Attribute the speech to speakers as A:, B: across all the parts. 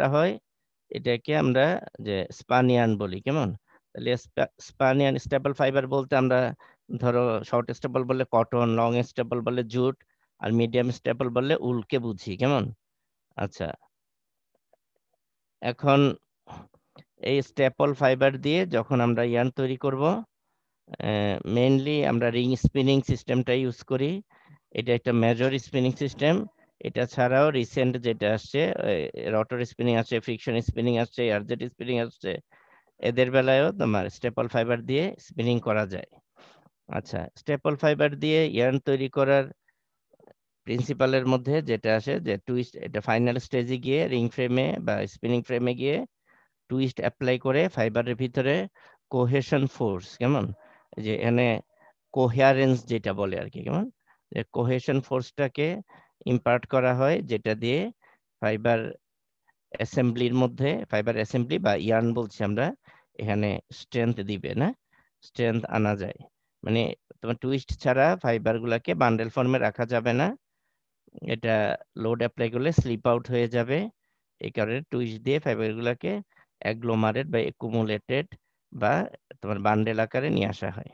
A: একটা হয় এটাকে আমরা যে স্পানিয়ান বলি কেমন তাহলে স্পানিয়ান স্টেপল ফাইবার বলতে আমরা ধরো শর্ট স্টেপল বলে কটন লং স্টেপল বলে জুট আর মিডিয়াম স্টেপল বললে উলকে বুঝি কেমন আচ্ছা এখন এই স্টেপল ফাইবার দিয়ে যখন আমরা ইয়ান তৈরি করব মেইনলি আমরা রিং স্পিনিং সিস্টেমটা ইউজ করি এটা একটা মেজর স্পিনিং সিস্টেম এটা ছাড়াও রিসেন্ট যেটা আসছে রটর স্পিনিং আসছে ফ্রিকশন স্পিনিং আসছে এয়ারজেট স্পিনিং আসছে এদের বেলায়ও তোমার স্টেপল ফাইবার দিয়ে স্পিনিং করা যায় আচ্ছা স্টেপল ফাইবার দিয়ে ইয়ার্ন তৈরি করার প্রিন্সিপালের মধ্যে যেটা আসে যে টুইস্ট এটা ফাইনাল স্টেজে গিয়ে রিং ফ্রেমে বা স্পিনিং ফ্রেমে গিয়ে টুইস্ট অ্যাপ্লাই করে ফাইবারের ভিতরে কোহেশন ফোর্স কেমন যে এনে কোহেয়ারেন্স যেটা বলে আর কি কেমন যে কোহেশন ফোর্সটাকে ইম্পার্ট করা হয় যেটা দিয়ে ফাইবার অ্যাসেম্বলির মধ্যে ফাইবার অ্যাসেম্বলি বা ইয়ার্ন বলছি আমরা এখানে স্ট্রেংথ দিবে না স্ট্রেংথ আনা যায় মানে তোমার টুইস্ট ছাড়া ফাইবারগুলোকে বান্ডেল ফর্মে রাখা যাবে না এটা লোড অ্যাপ্লাই করলে স্লিপ আউট হয়ে যাবে এই কারণে টুইস্ট দিয়ে ফাইবারগুলোকে অ্যাগ্লোমারেট বা একুমুলেটেড বা তোমার বান্ডেল আকারে নিয়ে আসা হয়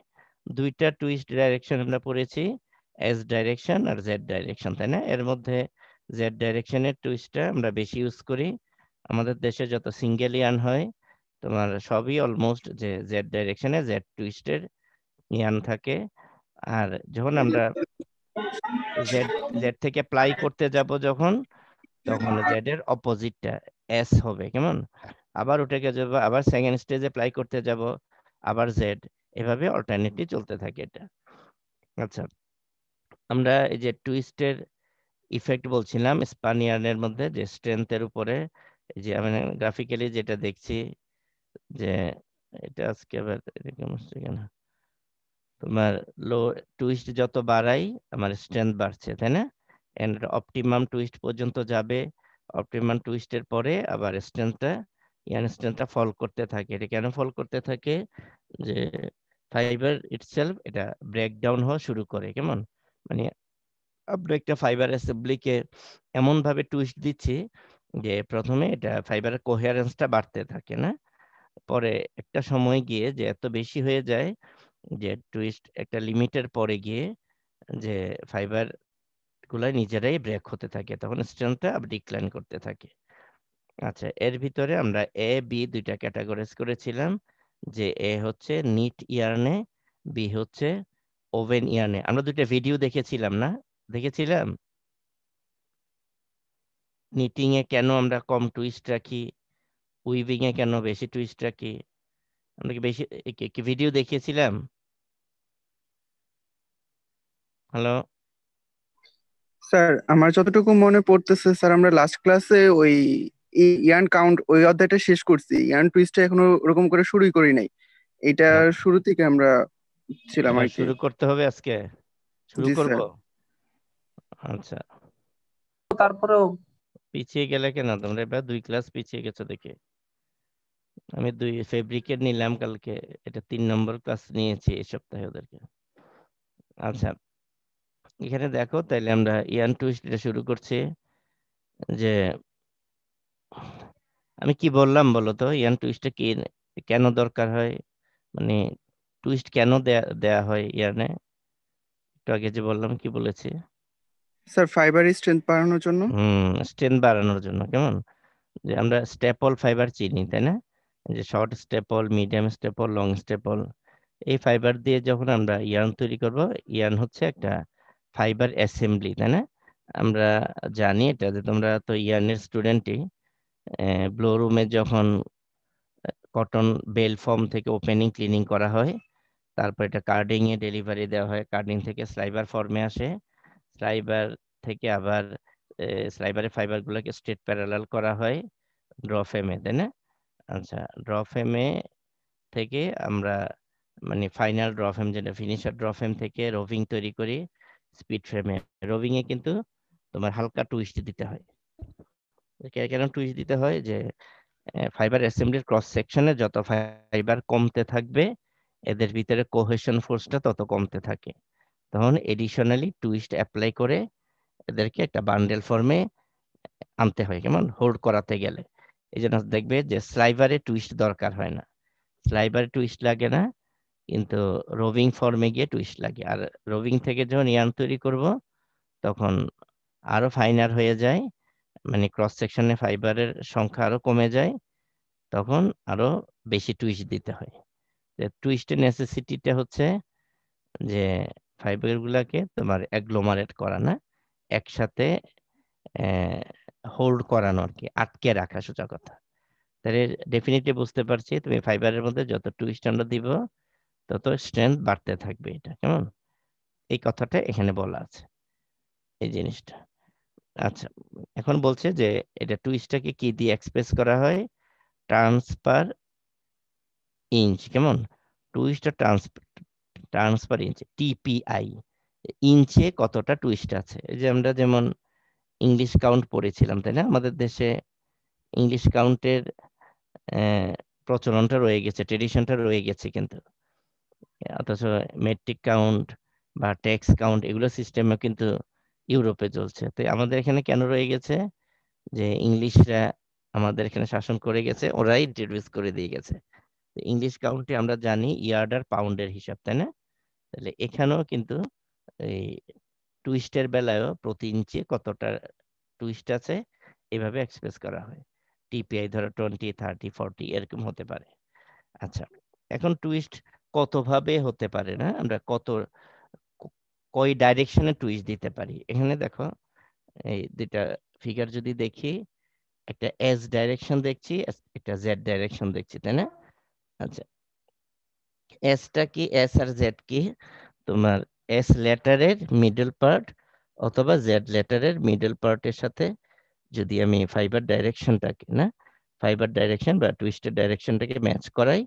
A: দুইটা টুইস্ট ডাইরেকশন আমরা পড়েছি এস ডাইরেকশন আর জেড ডাইরেকশন তাই না এর মধ্যে জেড ডাইরেকশনের টুইস্টটা আমরা বেশি ইউজ করি আমাদের দেশে যত সিঙ্গেল ইয়ান হয় তোমার সবই অলমোস্ট যে জেড ডাইরেকশনে জেড টুইস্টের ইয়ান থাকে আর যখন আমরা জেড জেড থেকে প্লাই করতে যাব যখন তখন জেড এর অপোজিটটা এস হবে কেমন আবার ওটাকে যাব আবার সেকেন্ড স্টেজে প্লাই করতে যাব আবার জেড এভাবে অল্টারনেটলি চলতে থাকে এটা আচ্ছা আমরা এই যে টুইস্টের ইফেক্ট বলছিলাম স্পানিয়ানের মধ্যে যে স্ট্রেংথের উপরে এই যে আমি গ্রাফিক্যালি যেটা দেখছি যে এটা আজকে আবার এরকম আসছে কেন তোমার লো টুইস্ট যত বাড়াই আমার স্ট্রেংথ বাড়ছে তাই না এন্ড অপটিমাম টুইস্ট পর্যন্ত যাবে অপটিমাম টুইস্টের পরে আবার স্ট্রেংথটা ইয়ান স্ট্রেংথটা ফল করতে থাকে এটা কেন ফল করতে থাকে যে ফাইবার ইটসেলফ এটা ব্রেকডাউন হওয়া শুরু করে কেমন মানে আমরা একটা ফাইবার অ্যাসেম্বলিকে এমনভাবে টুইস্ট দিচ্ছি যে প্রথমে এটা ফাইবারের কোহেরেন্সটা বাড়তে থাকে না পরে একটা সময় গিয়ে যে এত বেশি হয়ে যায় যে টুইস্ট একটা লিমিটের পরে গিয়ে যে ফাইবার গুলা নিজেরাই ব্রেক হতে থাকে তখন স্ট্রেংথটা ডিক্লাইন করতে থাকে আচ্ছা এর ভিতরে আমরা এ বি দুইটা ক্যাটাগরাইজ করেছিলাম যে এ হচ্ছে নিট ইয়ার্নে বি হচ্ছে ওভেন ইয়ানে আমরা দুটা ভিডিও দেখেছিলাম না দেখেছিলাম নিটিং এ কেন আমরা কম টুইস্ট রাখি উইভিং এ কেন বেশি টুইস্ট রাখি আমরা কি বেশি কি ভিডিও দেখিয়েছিলাম হ্যালো
B: স্যার আমার যতটুকু মনে পড়তেছে স্যার আমরা লাস্ট ক্লাসে ওই ইয়ান কাউন্ট ওই অধ্যায়টা শেষ করছি ইয়ান টুইস্টটা এখনো ওরকম করে শুরুই করি নাই হ্যাঁ। এটা শুরু থেকে আমরা ছিলাম হ্যাঁ, আর শুরু
A: করতে হবে আজকে শুরু করব আচ্ছা পিছিয়ে গেলে কেন তোমরা এবার দুই ক্লাস পিছিয়ে গেছো দেখে আমি দুই ফেব্রিকের নিলাম কালকে এটা তিন নম্বর ক্লাস নিয়েছি এই সপ্তাহে ওদেরকে আচ্ছা এখানে দেখো তাইলে আমরা ইয়ান টু শুরু করছি যে আমি কি বললাম বলো তো ইয়ান টুইস্টটা কি কেন দরকার হয় মানে টুইস্ট কেন দেয়া হয় ইয়ার্নে একটু আগে যে বললাম কি বলেছি
B: স্যার ফাইবারের স্ট্রেন্থ বাড়ানোর জন্য
A: হুম স্ট্রেন্থ বাড়ানোর জন্য কেমন যে আমরা স্টেপল ফাইবার চিনি তাই না যে short staple medium staple long staple এই ফাইবার দিয়ে যখন আমরা ইয়ার্ন তৈরি করব ইয়ার্ন হচ্ছে একটা ফাইবার অ্যাসেম্বলি তাই না আমরা জানি এটা যে তোমরা তো ইয়ার্নের স্টুডেন্টই ব্লো রুমে যখন কটন বেল ফর্ম থেকে ওপেনিং ক্লিনিং করা হয় তারপর এটা কার্ডিং এ ডেলিভারি দেওয়া হয় কার্ডিং থেকে স্লাইবার ফর্মে আসে স্লাইবার থেকে আবার স্লাইবারের ফাইবারগুলোকে স্ট্রেট প্যারালাল করা হয় ড্রফেমে তাই না আচ্ছা ড্রফেমে থেকে আমরা মানে ফাইনাল ড্রফেম যেটা ফিনিশার ড্রফেম থেকে রোভিং তৈরি করি স্পিড ফ্রেমে রোভিং এ কিন্তু তোমার হালকা টুইস্ট দিতে হয় কেন টুইস্ট দিতে হয় যে ফাইবার অ্যাসেম্বলির ক্রস সেকশনে যত ফাইবার কমতে থাকবে এদের ভিতরে কোহেশন ফোর্সটা তত কমতে থাকে তখন এডিশনালি টুইস্ট অ্যাপ্লাই করে এদেরকে একটা বান্ডেল ফর্মে আনতে হয় কেমন হোল্ড করাতে গেলে এই জন্য দেখবে যে স্লাইভারে টুইস্ট দরকার হয় না স্লাইভারে টুইস্ট লাগে না কিন্তু রোভিং ফর্মে গিয়ে টুইস্ট লাগে আর রোভিং থেকে যখন ইয়ান তৈরি করব তখন আরও ফাইনার হয়ে যায় মানে ক্রস সেকশনে ফাইবারের সংখ্যা আরও কমে যায় তখন আরও বেশি টুইস্ট দিতে হয় যে টুইস্টের নেসেসিটিটা হচ্ছে যে ফাইবার তোমার অ্যাগ্লোমারেট করা না একসাথে হোল্ড করানো আর কি আটকে রাখা সোজা কথা তাহলে ডেফিনেটলি বুঝতে পারছি তুমি ফাইবারের মধ্যে যত টুইস্ট আমরা দিব তত স্ট্রেংথ বাড়তে থাকবে এটা কেমন এই কথাটা এখানে বলা আছে এই জিনিসটা আচ্ছা এখন বলছে যে এটা টুইস্টটাকে কি দিয়ে এক্সপ্রেস করা হয় ট্রান্সফার ইঞ্চ কেমন twister terms per inch TPI ইঞ্চে কতটা টুইস্ট আছে এই যে আমরা যেমন ইংলিশ কাউন্ট পড়েছিলাম তাই না আমাদের দেশে ইংলিশ কাউন্টের প্রচলনটা রয়ে গেছে ট্রেডিশনটা রয়ে গেছে কিন্তু অথচ মেট্রিক কাউন্ট বা ট্যাক্স কাউন্ট এগুলো সিস্টেমে কিন্তু ইউরোপে চলছে তো আমাদের এখানে কেন রয়ে গেছে যে ইংলিশরা আমাদের এখানে শাসন করে গেছে ওরাই ইন্ট্রোডিউস করে দিয়ে গেছে ইংলিশ কাউন্টে আমরা জানি ইয়ার্ড আর পাউন্ডের হিসাব তাই না তাহলে এখানেও কিন্তু এই টুইস্টের বেলায়ও প্রতি ইঞ্চি কতটা টুইস্ট আছে এভাবে এক্সপ্রেস করা হয় টিপিআই ধরো টোয়েন্টি থার্টি ফর্টি এরকম হতে পারে আচ্ছা এখন টুইস্ট কতভাবে হতে পারে না আমরা কত কই ডাইরেকশনে টুইস্ট দিতে পারি এখানে দেখো এই দুইটা ফিগার যদি দেখি একটা এস ডাইরেকশন দেখছি একটা জেড ডাইরেকশন দেখছি তাই না আচ্ছা এসটা কি এস আর জেড কি তোমার এস লেটারের মিডল পার্ট অথবা জেড লেটারের মিডল পার্টের সাথে যদি আমি ফাইবার ডাইরেকশনটাকে না ফাইবার ডাইরেকশন বা টুইস্টের ডাইরেকশনটাকে ম্যাচ করাই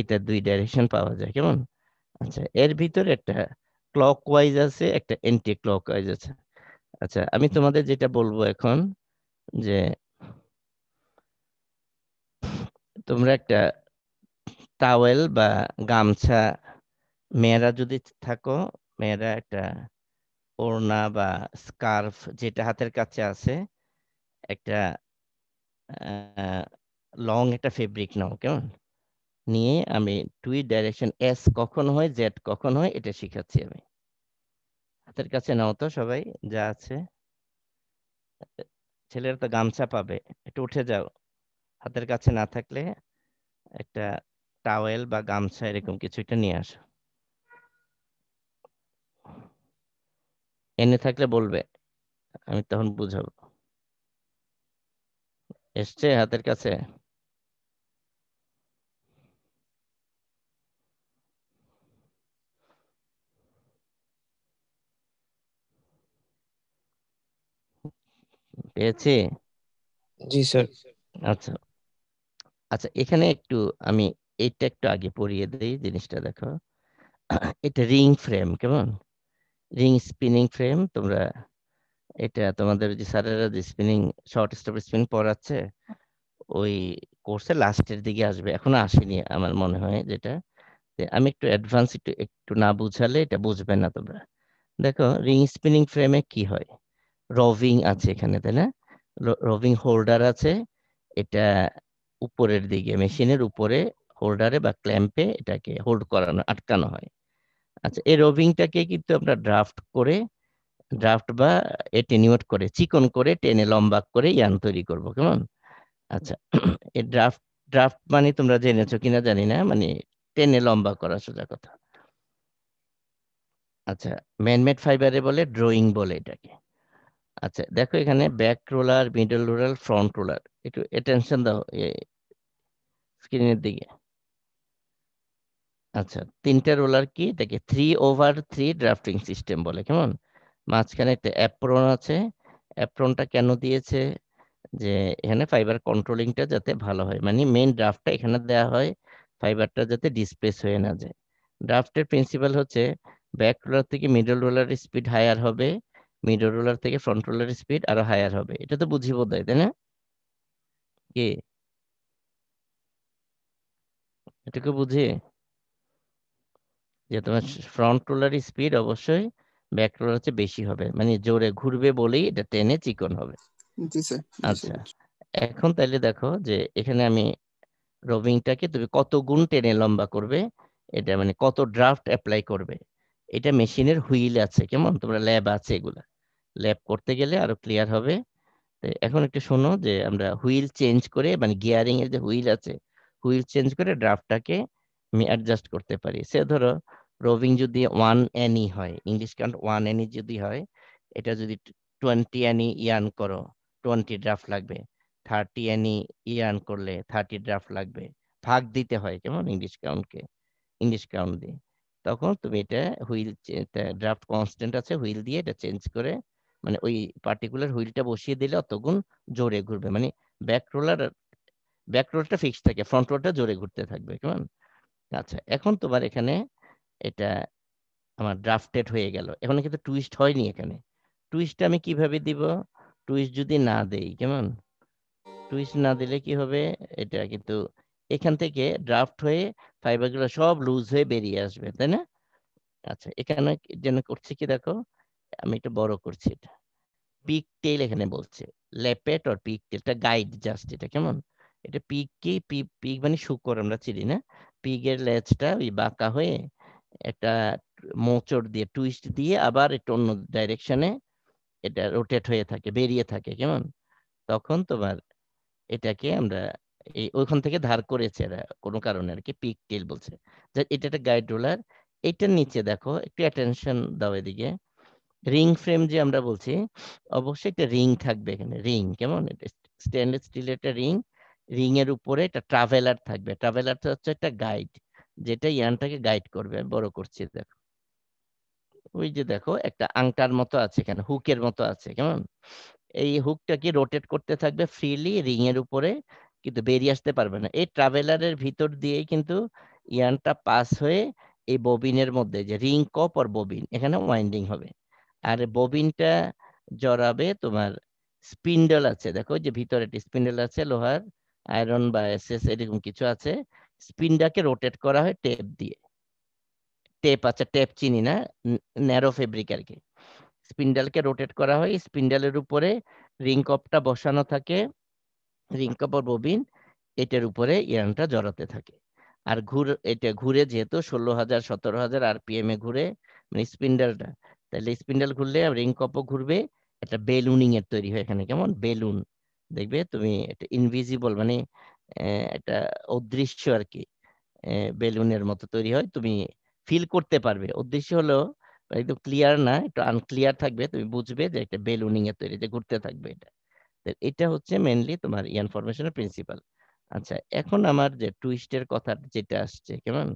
A: এটা দুই ডাইরেকশন পাওয়া যায় কেমন আচ্ছা এর ভিতরে একটা ক্লক ওয়াইজ আছে একটা এন্টি ক্লক ওয়াইজ আছে আচ্ছা আমি তোমাদের যেটা বলবো এখন যে তোমরা একটা টাওয়েল বা গামছা মেয়েরা যদি থাকো মেয়েরা একটা ওড়না বা স্কার্ফ যেটা হাতের কাছে আছে একটা লং একটা ফেব্রিক নাও কেমন নিয়ে আমি টুই ডাইরেকশন এস কখন হয় জেড কখন হয় এটা শিখাচ্ছি আমি হাতের কাছে নাও তো সবাই যা আছে ছেলেরা তো গামছা পাবে একটু উঠে যাও হাতের কাছে না থাকলে একটা টাওয়েল বা গামছা এরকম কিছু একটা নিয়ে আসো এনে থাকলে বলবে আমি তখন বুঝাবো এসছে হাতের কাছে পেয়েছি জি স্যার আচ্ছা আচ্ছা এখানে একটু আমি এটা একটু আগে পড়িয়ে দিই জিনিসটা দেখো এটা রিং ফ্রেম কেমন রিং স্পিনিং ফ্রেম তোমরা এটা তোমাদের যে স্যারেরা যে স্পিনিং শর্ট স্টপ স্পিন পড়াচ্ছে ওই কোর্সে লাস্টের দিকে আসবে এখনো আসেনি আমার মনে হয় যেটা আমি একটু অ্যাডভান্স একটু একটু না বুঝালে এটা বুঝবে না তোমরা দেখো রিং স্পিনিং ফ্রেমে কি হয় রভিং আছে এখানে তাই না রভিং হোল্ডার আছে এটা উপরের দিকে মেশিনের উপরে হোল্ডারে বা ক্ল্যাম্পে এটাকে হোল্ড করানো আটকানো হয় আচ্ছা এই রোভিংটাকে কিন্তু আমরা ড্রাফট করে ড্রাফট বা এটেনিউট করে চিকন করে টেনে লম্বা করে ইয়ান তৈরি করব কেমন আচ্ছা এই ড্রাফট ড্রাফট মানে তোমরা জেনেছো কিনা জানি না মানে টেনে লম্বা করা সোজা কথা আচ্ছা ম্যানমেড ফাইবারে বলে ড্রয়িং বলে এটাকে আচ্ছা দেখো এখানে back roller middle roller front roller একটু অ্যাটেনশন দাও স্ক্রিনের দিকে আচ্ছা তিনটা রোলার কি এটাকে three over three drafting system বলে কেমন মাঝখানে একটা অ্যাপ্রন আছে অ্যাপ্রনটা কেন দিয়েছে যে এখানে ফাইবার কন্ট্রোলিংটা যাতে ভালো হয় মানে মেইন ড্রাফটটা এখানে দেওয়া হয় ফাইবারটা যাতে ডিসপ্লেস হয়ে না যায় ড্রাফটের প্রিন্সিপাল হচ্ছে ব্যাক রোলার থেকে মিডল রোলার স্পিড হায়ার হবে মিডল রোলার থেকে ফ্রন্ট রোলার স্পিড আরো হায়ার হবে এটা তো বুঝি বোধ হয় তাই না কি এটুকু বুঝি যে তোমার ফ্রন্ট রোলার স্পিড অবশ্যই ব্যাক রোলার হচ্ছে বেশি হবে মানে জোরে ঘুরবে বলেই এটা টেনে চিকন হবে আচ্ছা এখন তাহলে দেখো যে এখানে আমি রবিংটাকে তুমি কত গুণ টেনে লম্বা করবে এটা মানে কত ড্রাফট অ্যাপ্লাই করবে এটা মেশিনের হুইল আছে কেমন তোমরা ল্যাব আছে এগুলা ল্যাব করতে গেলে আরো ক্লিয়ার হবে এখন একটু শোনো যে আমরা হুইল চেঞ্জ করে মানে গিয়ারিং এর যে হুইল আছে হুইল চেঞ্জ করে ড্রাফটটাকে আমি অ্যাডজাস্ট করতে পারি সে ধরো রোভিং যদি ওয়ান এনি হয় ইংলিশ কাউন্ট ওয়ান এনি যদি হয় এটা যদি টোয়েন্টি এনি ইয়ান করো টোয়েন্টি ড্রাফট লাগবে থার্টি এনি ইয়ান করলে থার্টি ড্রাফট লাগবে ভাগ দিতে হয় কেমন ইংলিশ কাউন্টকে ইংলিশ কাউন্ট দিয়ে তখন তুমি এটা হুইল ড্রাফট কনস্ট্যান্ট আছে হুইল দিয়ে এটা চেঞ্জ করে মানে ওই পার্টিকুলার হুইলটা বসিয়ে দিলে অতগুণ জোরে ঘুরবে মানে ব্যাক রোলার ব্যাক রোলটা ফিক্স থাকে ফ্রন্ট রোলটা জোরে ঘুরতে থাকবে কেমন আচ্ছা এখন তোমার এখানে এটা আমার ড্রাফটেড হয়ে গেল এখন কিন্তু টুইস্ট হয়নি এখানে টুইস্টটা আমি কিভাবে দিব টুইস্ট যদি না দেই কেমন টুইস্ট না দিলে কি হবে এটা কিন্তু এখান থেকে ড্রাফট হয়ে ফাইবারগুলো সব লুজ হয়ে বেরিয়ে আসবে তাই না আচ্ছা এখানে যেন করছি কি দেখো আমি একটু বড় করছি এটা পিক টেল এখানে বলছে লেপেট আর পিক এটা গাইড জাস্ট এটা কেমন এটা পিক কি পিক মানে শুকর আমরা চিনি না পিগের লেজটা ওই বাঁকা হয়ে একটা মোচড় দিয়ে টুইস্ট দিয়ে আবার একটু অন্য ডাইরেকশনে এটা রোটেট হয়ে থাকে বেরিয়ে থাকে কেমন তখন তোমার এটাকে আমরা এই ওইখান থেকে ধার করেছে এরা কোনো কারণে আর কি পিক টেল বলছে এটা একটা গাইড রোলার এটার নিচে দেখো একটু অ্যাটেনশন দাও এদিকে রিং ফ্রেম যে আমরা বলছি অবশ্যই একটা রিং থাকবে এখানে রিং কেমন স্টেনলেস স্টিলের একটা রিং রিং এর উপরে একটা ট্রাভেলার থাকবে ট্রাভেলারটা হচ্ছে একটা গাইড যেটা ইয়ানটাকে গাইড করবে আমি বড় করছি দেখো ওই যে দেখো একটা আংটার মতো আছে এখানে হুকের মতো আছে কেমন এই হুকটা কি রোটেট করতে থাকবে ফ্রিলি রিং এর উপরে কিন্তু বেরিয়ে আসতে পারবে না এই ট্রাভেলারের ভিতর দিয়ে কিন্তু ইয়ানটা পাস হয়ে এই ববিনের মধ্যে যে রিং কপ আর ববিন এখানে ওয়াইন্ডিং হবে আর ববিনটা জড়াবে তোমার স্পিন্ডল আছে দেখো যে ভিতরে একটি স্পিন্ডল আছে লোহার আয়রন বা এসএস এরকম কিছু আছে স্পিনটাকে রোটেট করা হয় টেপ দিয়ে টেপ আছে আচ্ছা, টেপ চিনি না ন্যারো ফেব্রিক আর কি স্পিন্ডালকে রোটেট করা হয় স্পিন্ডালের উপরে রিংকপটা বসানো থাকে রিংকপ আর ববিন এটার উপরে ইয়ানটা জড়াতে থাকে আর ঘুর এটা ঘুরে যেহেতু ষোলো হাজার সতেরো হাজার আর পি এম এ ঘুরে মানে স্পিন্ডালটা তাহলে স্পিন্ডাল ঘুরলে রিংকপও ঘুরবে একটা বেলুনিং এর তৈরি হয় এখানে কেমন বেলুন দেখবে তুমি একটা ইনভিজিবল মানে একটা অদৃশ্য আর কি বেলুনের মতো তৈরি হয় তুমি ফিল করতে পারবে অদৃশ্য হলো একদম ক্লিয়ার না একটু আনক্লিয়ার থাকবে তুমি বুঝবে যে একটা বেলুনিং এর তৈরি যে ঘুরতে থাকবে এটা এটা হচ্ছে মেনলি তোমার ইনফরমেশনের প্রিন্সিপাল আচ্ছা এখন আমার যে টুইস্টের কথা যেটা আসছে কেমন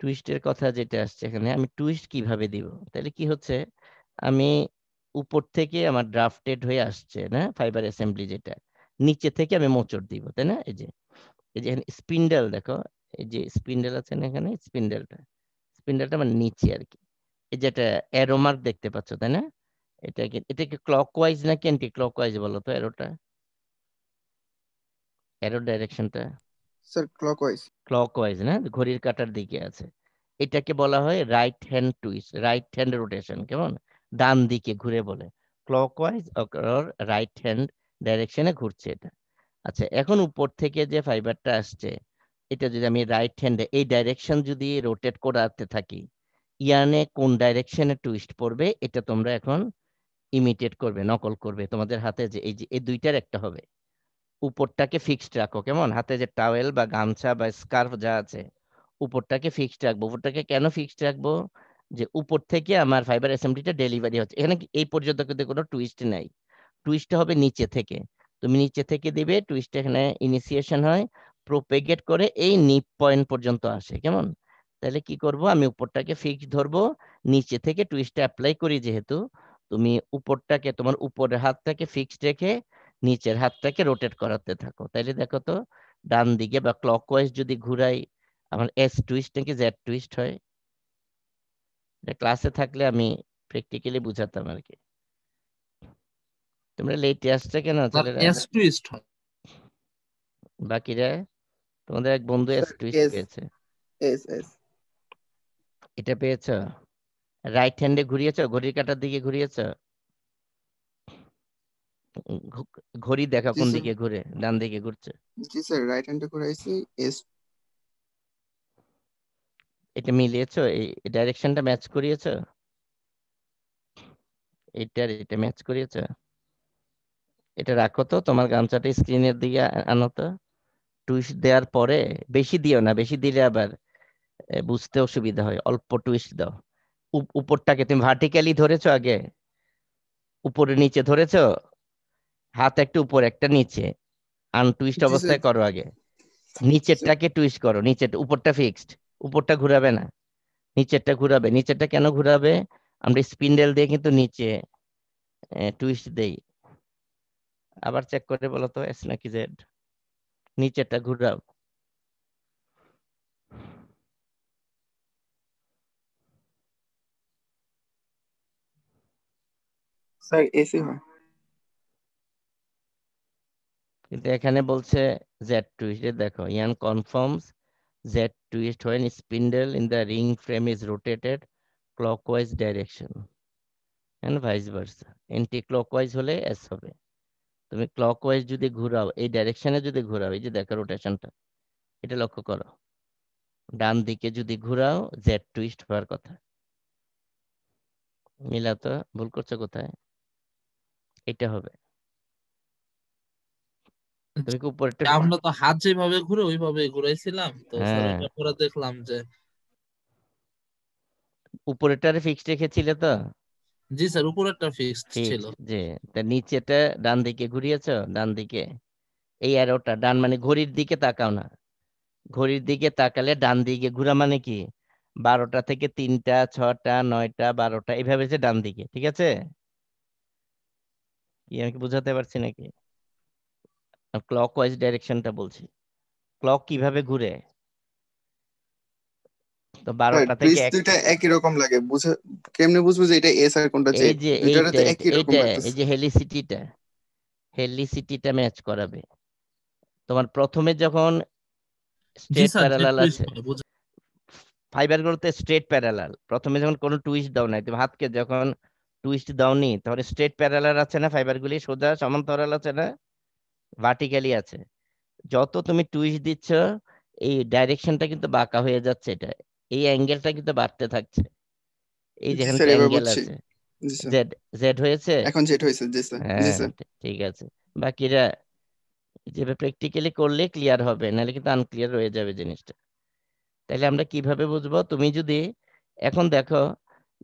A: টুইস্টের কথা যেটা আসছে এখানে আমি টুইস্ট কিভাবে দিব তাহলে কি হচ্ছে আমি উপর থেকে আমার ড্রাফটেড হয়ে আসছে না ফাইবার অ্যাসেম্বলি যেটা নিচে থেকে আমি মোচড় দিব তাই না এই যে এই যে এখানে স্পিন্ডেল দেখো এই যে স্পিন্ডেল আছে না এখানে স্পিন্ডেলটা স্পিন্ডেলটা মানে নিচে আর কি এই যে একটা অ্যারো মার্ক দেখতে পাচ্ছ তাই না এটা কি এটাকে এটাকে ক্লকওয়াইজ নাকি অ্যান্টি ক্লকওয়াইজ বলো তো অ্যারোটা অ্যারো ডাইরেকশনটা স্যার ক্লকওয়াইজ ক্লকওয়াইজ না ঘড়ির কাটার দিকে আছে এটাকে বলা হয় right hand twist right hand rotation কেমন ডান দিকে ঘুরে বলে ক্লকওয়াইজ অর রাইট হ্যান্ড ডাইরেকশনে ঘুরছে এটা আচ্ছা এখন উপর থেকে যে ফাইবারটা আসছে এটা যদি আমি রাইট হ্যান্ডে এই ডাইরেকশন যদি রোটেট করাতে থাকি ইয়ানে কোন ডাইরেকশনে টুইস্ট পড়বে এটা তোমরা এখন ইমিটেট করবে নকল করবে তোমাদের হাতে যে এই যে এই দুইটার একটা হবে উপরটাকে ফিক্সড রাখো কেমন হাতে যে টাওয়েল বা গামছা বা স্কার্ফ যা আছে উপরটাকে ফিক্সড রাখবো উপরটাকে কেন ফিক্সড রাখবো যে উপর থেকে আমার ফাইবার অ্যাসেম্বলিটা ডেলিভারি হচ্ছে এখানে এই পর্যন্ত কিন্তু কোনো টুইস্ট নাই টুইস্টটা হবে নিচে থেকে তুমি নিচে থেকে দিবে টুইস্ট এখানে ইনিশিয়েশন হয় প্রোপেগেট করে এই নিপ পয়েন্ট পর্যন্ত আসে কেমন তাহলে কি করব আমি উপরটাকে ফিক্স ধরবো নিচে থেকে টুইস্টটা অ্যাপ্লাই করি যেহেতু তুমি উপরটাকে তোমার উপরের হাতটাকে ফিক্সড রেখে নিচের হাতটাকে রোটেট করাতে থাকো তাহলে দেখো তো ডান দিকে বা ক্লকওয়াইজ যদি ঘুরাই আমার এস টুইস্ট নাকি জেড টুইস্ট হয় ক্লাসে থাকলে আমি প্র্যাকটিক্যালি বুঝাতাম আর কি তোমরা লেট আসছে কেন এস টুইস্ট বাকিরা তোমাদের এক বন্ধু এস টুইস্ট পেয়েছে এস এস এটা পেয়েছো রাইট হ্যান্ডে ঘুরিয়েছো ঘড়ির কাটার দিকে ঘুরিয়েছো ঘড়ি দেখা কোন দিকে ঘুরে ডান দিকে ঘুরছে
B: জি স্যার রাইট হ্যান্ডে ঘুরাইছি এস
A: এটা মিলিয়েছো এই ডাইরেকশনটা ম্যাচ করিয়েছো এটার এটা ম্যাচ করিয়েছো এটা রাখো তো তোমার গামছাটা স্ক্রিনের দিকে আনো তো টুইস দেওয়ার পরে বেশি দিও না বেশি দিলে আবার বুঝতে অসুবিধা হয় অল্প টুইস্ট দাও উপরটাকে তুমি ভার্টিক্যালি ধরেছো আগে উপরে নিচে ধরেছো হাত একটা উপর একটা নিচে আনটুইস্ট অবস্থায় করো আগে নিচেরটাকে টুইস্ট করো নিচের উপরটা ফিক্সড উপরটা ঘুরাবে না নিচেরটা ঘুরাবে নিচেরটা কেন ঘুরাবে আমরা স্পিন্ডেল দিয়ে কিন্তু নিচে টুইস্ট দেই আবার চেক করে বলো তো এস নাকি জেড নিচেরটা ঘুরাও কিন্তু এখানে বলছে জেড টুইস্ট দেখো yarn confirms Z twist when spindle in the ring frame is rotated wise direction and vice versa anti wise হলে এস হবে তুমি ক্লকওয়াইজ যদি ঘুরাও এই ডাইরেকশনে যদি ঘোরাও এই যে দেখো রোটেশনটা এটা লক্ষ্য করো ডান দিকে যদি ঘোরাও জেড টুইস্ট হওয়ার কথা মিলা তো ভুল করছো কোথায় এটা হবে আচ্ছা, আমরা তো হাত যেভাবে ঘুরে ওইভাবে ঘুরাইছিলাম তো হ্যাঁ। দেখলাম যে উপরেটারে ফিক্সড রেখেছিলে তো জি স্যার উপরেরটা ফিক্সড ছিল জি তা নিচেটা ডান দিকে ঘুরিয়েছো ডান দিকে এই অ্যারোটা ডান মানে ঘড়ির দিকে তাকাও না ঘড়ির দিকে তাকালে ডান দিকে ঘোরা মানে কি বারোটা থেকে তিনটা ছটা নয়টা বারোটা এইভাবে যে ডান দিকে ঠিক আছে কি আমি বুঝাতে পারছি নাকি ক্লক ওয়াইজ ডাইরেকশনটা বলছি ক্লক কিভাবে ঘুরে তো 12টা হ্যাঁ, থেকে
B: দুইটা একই রকম লাগে বুঝে কেমনে বুঝবো যে এটা এস আর কোনটা যে দুইটা একই রকম লাগতেছে এই
A: যে হেলিসিটিটা হেলিসিটিটা ম্যাচ করাবে তোমার প্রথমে যখন স্ট্রেট প্যারালাল আছে ফাইবার গুলোতে স্ট্রেট প্যারালাল প্রথমে যখন কোনো টুইস্ট দাও না তুমি হাতকে যখন টুইস্ট দাওনি তাহলে স্ট্রেট প্যারালাল আছে না ফাইবার গুলি সোজা সমান্তরাল আছে না ভার্টিক্যালি আছে যত তুমি টুইস্ট দিচ্ছ এই ডাইরেকশনটা কিন্তু বাঁকা হয়ে যাচ্ছে এটা এই অ্যাঙ্গেলটা কিন্তু বাড়তে থাকছে এই যেখানে অ্যাঙ্গেল আছে জেড জেড হয়েছে এখন জেড হয়েছে জি স্যার জি হ্যাঁ, স্যার ঠিক আছে বাকিরা যেভাবে প্র্যাকটিক্যালি করলে ক্লিয়ার হবে নাহলে কিন্তু আনক্লিয়ার হয়ে যাবে জিনিসটা তাহলে আমরা কিভাবে বুঝবো তুমি যদি এখন দেখো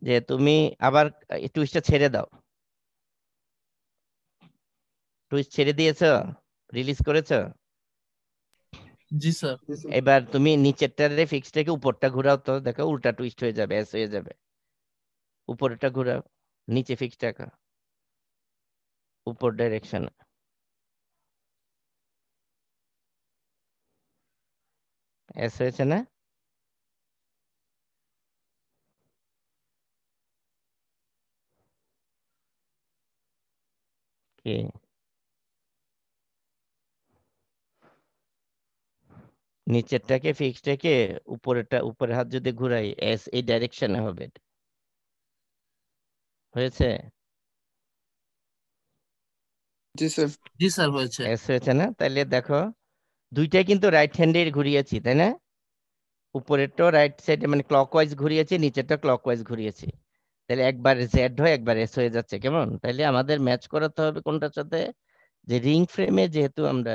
A: যে তুমি আবার টুইস্টটা ছেড়ে দাও টুইস্ট ছেড়ে দিয়েছো রিলিজ করেছো
B: জি স্যার এবার
A: তুমি নিচেরটারে ফিক্স থেকে উপরটা ঘোরাও তো দেখো উল্টা টুইস্ট হয়ে যাবে এস হয়ে যাবে উপরটা ঘোরাও নিচে ফিক্স টাকা উপর ডাইরেকশন এস হয়েছে না Okay. নিচেরটাকে ফিক্স রেখে উপরেরটা উপরের হাত যদি ঘুরাই এস এই ডাইরেকশনে হবে হয়েছে কিন্তু রাইট ঘুরিয়েছি তাই না রাইট সাইডে মানে ঘুরিয়েছি নিচেরটা ঘুরিয়েছি তাহলে একবার একবার হয়ে যাচ্ছে কেমন আমাদের ম্যাচ করাতে হবে কোনটার সাথে যে রিং ফ্রেমে যেহেতু আমরা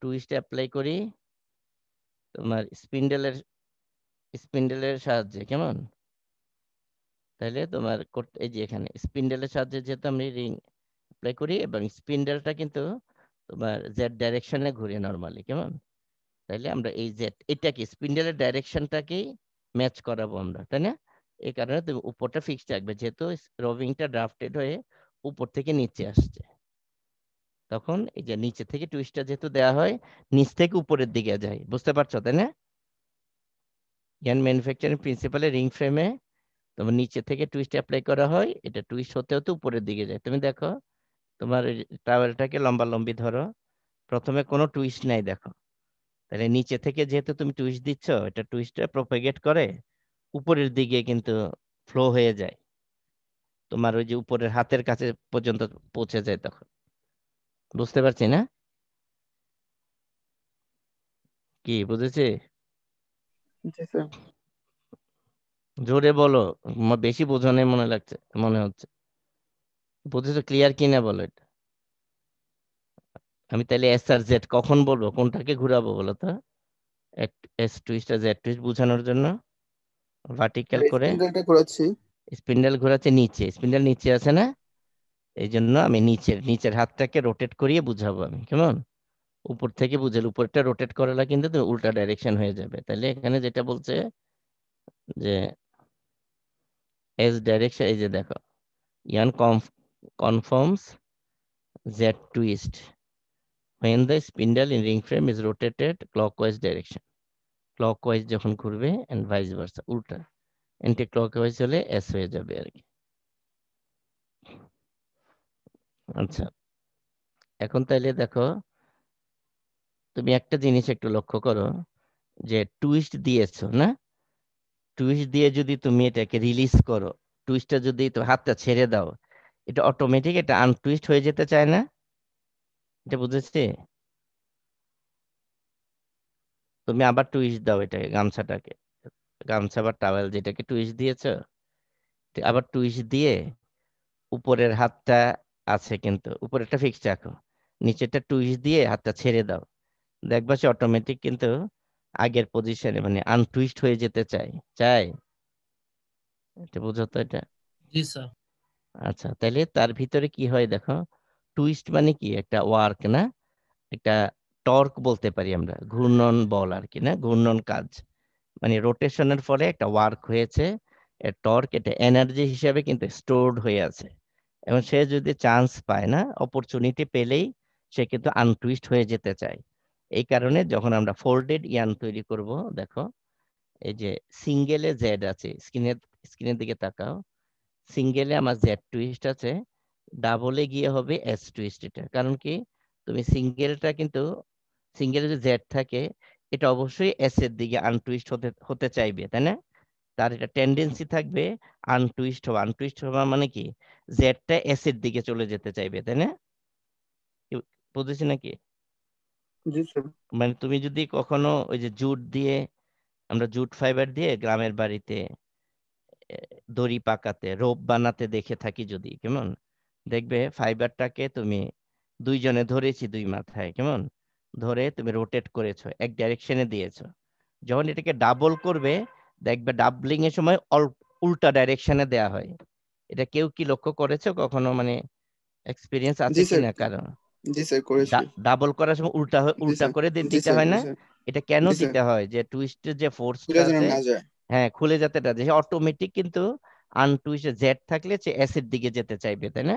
A: টুইস্ট অ্যাপ্লাই করি তোমার স্পিন্ডেলের স্পিন্ডেলের সাহায্যে কেমন তাহলে তোমার এই যে এখানে স্পিন্ডেলের সাহায্যে যেহেতু আমি রিং অ্যাপ্লাই করি এবং স্পিন্ডেলটা কিন্তু তোমার জেড ডাইরেকশনে ঘুরে নর্মালি কেমন তাহলে আমরা এই জেড এটাকে স্পিন্ডেলের ডাইরেকশনটাকেই ম্যাচ করাবো আমরা তাই না এই কারণে তুমি উপরটা ফিক্সড রাখবে যেহেতু রবিংটা ড্রাফটেড হয়ে উপর থেকে নিচে আসছে তখন এই যে নিচে থেকে টুইস্টটা যেহেতু দেওয়া হয় নিচ থেকে উপরের দিকে যায় বুঝতে পারছো তাই না ইয়ান ম্যানুফ্যাকচারিং প্রিন্সিপালে রিং ফ্রেমে তোমার নিচে থেকে টুইস্ট অ্যাপ্লাই করা হয় এটা টুইস্ট হতে হতে উপরের দিকে যায় তুমি দেখো তোমার টাওয়ারটাকে লম্বা লম্বি ধরো প্রথমে কোনো টুইস্ট নাই দেখো তাহলে নিচে থেকে যেহেতু তুমি টুইস্ট দিচ্ছ এটা টুইস্টটা প্রোপাগেট করে উপরের দিকে কিন্তু ফ্লো হয়ে যায় তোমার ওই যে উপরের হাতের কাছে পর্যন্ত পৌঁছে যায় তখন বুঝতে পারছি না কি বুঝেছে জোরে বলো বেশি বোঝানো মনে লাগছে মনে হচ্ছে বুঝেছো ক্লিয়ার কিনা বলো এটা আমি তাহলে এস আর জেড কখন বলবো কোনটাকে ঘুরাবো বলো তো এস টুইস্ট আর জেড টুইস্ট বোঝানোর জন্য ভার্টিক্যাল করে ঘোরাচ্ছি স্পিন্ডেল ঘোরাচ্ছে নিচে স্পিন্ডেল নিচে আছে না এই জন্য আমি নিচের নিচের হাতটাকে রোটেট করিয়ে বুঝাবো আমি কেমন উপর থেকে বুঝেল উপরটা রোটেট করালে কিন্তু উল্টা ডাইরেকশন হয়ে যাবে তাহলে এখানে যেটা বলছে যে এস ডাইরেকশন এই যে দেখো yarn confirms Z twist spindle in ring frame is rotated clockwise direction clockwise যখন ঘুরবে অ্যান্ড ভাইস ভার্সা উল্টা ক্লক ওয়াইজ হলে এস হয়ে যাবে আর কি আচ্ছা এখন তাইলে দেখো তুমি একটা জিনিস একটু লক্ষ্য করো যে টুইস্ট দিয়েছো না টুইস্ট দিয়ে যদি তুমি এটাকে রিলিজ করো টুইস্টটা যদি হাতটা ছেড়ে দাও এটা অটোমেটিক এটা আনটুইস্ট হয়ে যেতে চায় না এটা বুঝেছি তুমি আবার টুইস্ট দাও এটাকে গামছাটাকে গামছা বা টাওয়েল যেটাকে টুইস্ট দিয়েছো আবার টুইস্ট দিয়ে উপরের হাতটা আছে কিন্তু উপরে একটা ফিক্স রাখো নিচেরটা টুইস দিয়ে হাতটা ছেড়ে দাও দেখবা সে অটোমেটিক কিন্তু আগের পজিশনে মানে আনটুইস্ট হয়ে যেতে চাই চাই এটা বুঝো তো এটা জি স্যার আচ্ছা তাহলে তার ভিতরে কি হয় দেখো টুইস্ট মানে কি একটা ওয়ার্ক না একটা টর্ক বলতে পারি আমরা ঘূর্ণন বল আর কি না ঘূর্ণন কাজ মানে রোটেশনের ফলে একটা ওয়ার্ক হয়েছে টর্ক এটা এনার্জি হিসাবে কিন্তু স্টোরড হয়ে আছে এবং সে যদি চান্স পায় না অপরচুনিটি পেলেই সে কিন্তু আনটুইস্ট হয়ে যেতে চায় এই কারণে যখন আমরা ফোল্ডেড ইয়ান তৈরি করব দেখো এই যে সিঙ্গেলে জেড আছে স্ক্রিনের স্ক্রিনের দিকে তাকাও সিঙ্গেলে আমার জেড টুইস্ট আছে ডাবলে গিয়ে হবে এস টুইস্ট এটা কারণ কি তুমি সিঙ্গেলটা কিন্তু সিঙ্গেলে যে জেড থাকে এটা অবশ্যই এস এর দিকে আনটুইস্ট হতে হতে চাইবে তাই না তার এটা টেন্ডেন্সি থাকবে আনটুইস্ট হওয়া আনটুইস্ট হওয়া মানে কি জেডটা এস এর দিকে চলে যেতে চাইবে তাই না বুঝেছি নাকি মানে তুমি যদি কখনো ওই যে জুট দিয়ে আমরা জুট ফাইবার দিয়ে গ্রামের বাড়িতে দড়ি পাকাতে রোপ বানাতে দেখে থাকি যদি কেমন দেখবে ফাইবারটাকে তুমি দুইজনে ধরেছি দুই মাথায় কেমন ধরে তুমি রোটেট করেছো এক ডাইরেকশনে দিয়েছো যখন এটাকে ডাবল করবে দেখবে ডাবলিং এর সময় উল্টা ডাইরেকশনে দেয়া হয় এটা কেউ কি লক্ষ্য করেছে কখনো মানে এক্সপিরিয়েন্স আছে না কারণ জি স্যার ডাবল করার সময় উল্টা উল্টা করে দিতে হয় না এটা কেন দিতে হয় যে টুইস্টের যে ফোর্স আছে হ্যাঁ খুলে যেতে না অটোমেটিক কিন্তু আনটুইস্টে জেড থাকলে সে অ্যাসিড দিকে যেতে চাইবে তাই না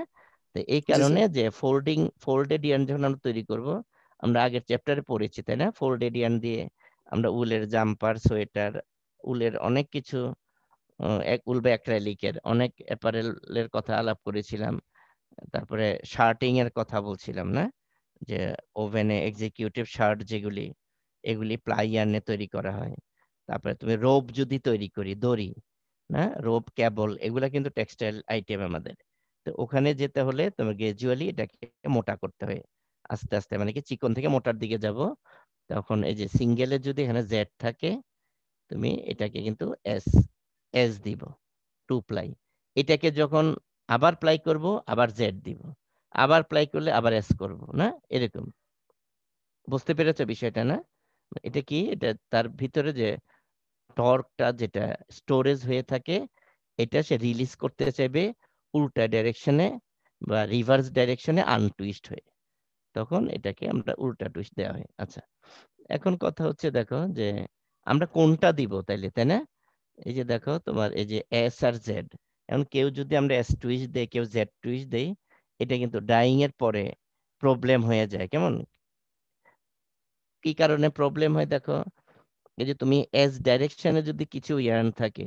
A: তো এই কারণে যে ফোল্ডিং ফোল্ডেড ইয়ান যখন আমরা তৈরি করব আমরা আগের চ্যাপ্টারে পড়েছি তাই না ফোল্ডেড ইয়ান দিয়ে আমরা উলের জাম্পার সোয়েটার উলের অনেক কিছু এক উল বা অ্যাক্রাইলিকের অনেক অ্যাপারেলের কথা আলাপ করেছিলাম তারপরে শার্টিং এর কথা বলছিলাম না যে ওভেনে এক্সিকিউটিভ শার্ট যেগুলি এগুলি প্লাইয়ার্নে তৈরি করা হয় তারপরে তুমি রোপ যদি তৈরি করি দড়ি না রোপ ক্যাবল এগুলা কিন্তু টেক্সটাইল আইটেম আমাদের তো ওখানে যেতে হলে তুমি গ্রাজুয়ালি এটাকে মোটা করতে হয় আস্তে আস্তে মানে কি চিকন থেকে মোটার দিকে যাব তখন এই যে সিঙ্গেলে যদি এখানে জেড থাকে তুমি এটাকে কিন্তু এস এস দিব টু প্লাই এটাকে যখন আবার প্লাই করব আবার জেড দিব আবার প্লাই করলে আবার এস করব না এরকম বুঝতে পেরেছ বিষয়টা না এটা কি এটা তার ভিতরে যে টর্কটা যেটা স্টোরেজ হয়ে থাকে এটা সে রিলিজ করতে চাইবে উল্টা ডাইরেকশনে বা রিভার্স ডাইরেকশনে আনটুইস্ট হয়ে তখন এটাকে আমরা উল্টা টুইস্ট দেওয়া হয় আচ্ছা এখন কথা হচ্ছে দেখো যে আমরা কোনটা দিব তাইলে তাই না এই যে দেখো তোমার এই যে এস আর জেড এখন কেউ যদি আমরা এস টুইস দেই কেউ জেড টুইস দেই এটা কিন্তু ডাইং এর পরে প্রবলেম হয়ে যায় কেমন কি কারণে প্রবলেম হয় দেখো এই যে তুমি এস ডাইরেকশনে যদি কিছু ইয়ার্ন থাকে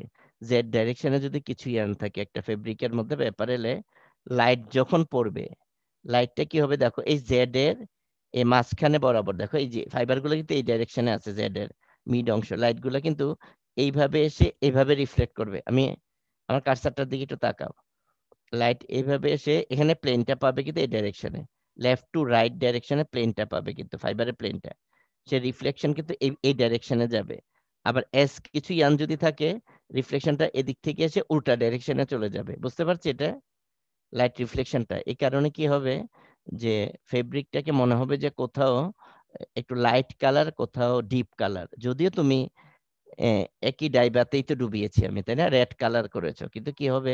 A: জেড ডাইরেকশনে যদি কিছু ইয়ার্ন থাকে একটা ফেব্রিকের মধ্যে ব্যাপারেলে লাইট যখন পড়বে লাইটটা কি হবে দেখো এই জেড এর এই মাঝখানে বরাবর দেখো এই যে ফাইবারগুলো কিন্তু এই ডাইরেকশনে আছে জেড এর মিড অংশ লাইটগুলো কিন্তু এইভাবে এসে এইভাবে রিফ্লেক্ট করবে আমি আমার কার্সারটার দিকে একটু তাকাও লাইট এইভাবে এসে এখানে প্লেনটা পাবে কিন্তু এই ডাইরেকশনে লেফট টু রাইট ডাইরেকশনে প্লেনটা পাবে কিন্তু ফাইবারের প্লেনটা সে রিফ্লেকশন কিন্তু এই এই ডাইরেকশনে যাবে আবার এস কিছু ইয়ান যদি থাকে রিফ্লেকশনটা এদিক থেকে এসে উল্টা ডাইরেকশনে চলে যাবে বুঝতে পারছি এটা লাইট রিফ্লেকশনটা এই কারণে কি হবে যে ফেব্রিকটাকে মনে হবে যে কোথাও একটু লাইট কালার কোথাও ডিপ কালার যদিও তুমি একই ডাইবাতেই তো ডুবিয়েছি আমি তাই না রেড কালার করেছো কিন্তু কি হবে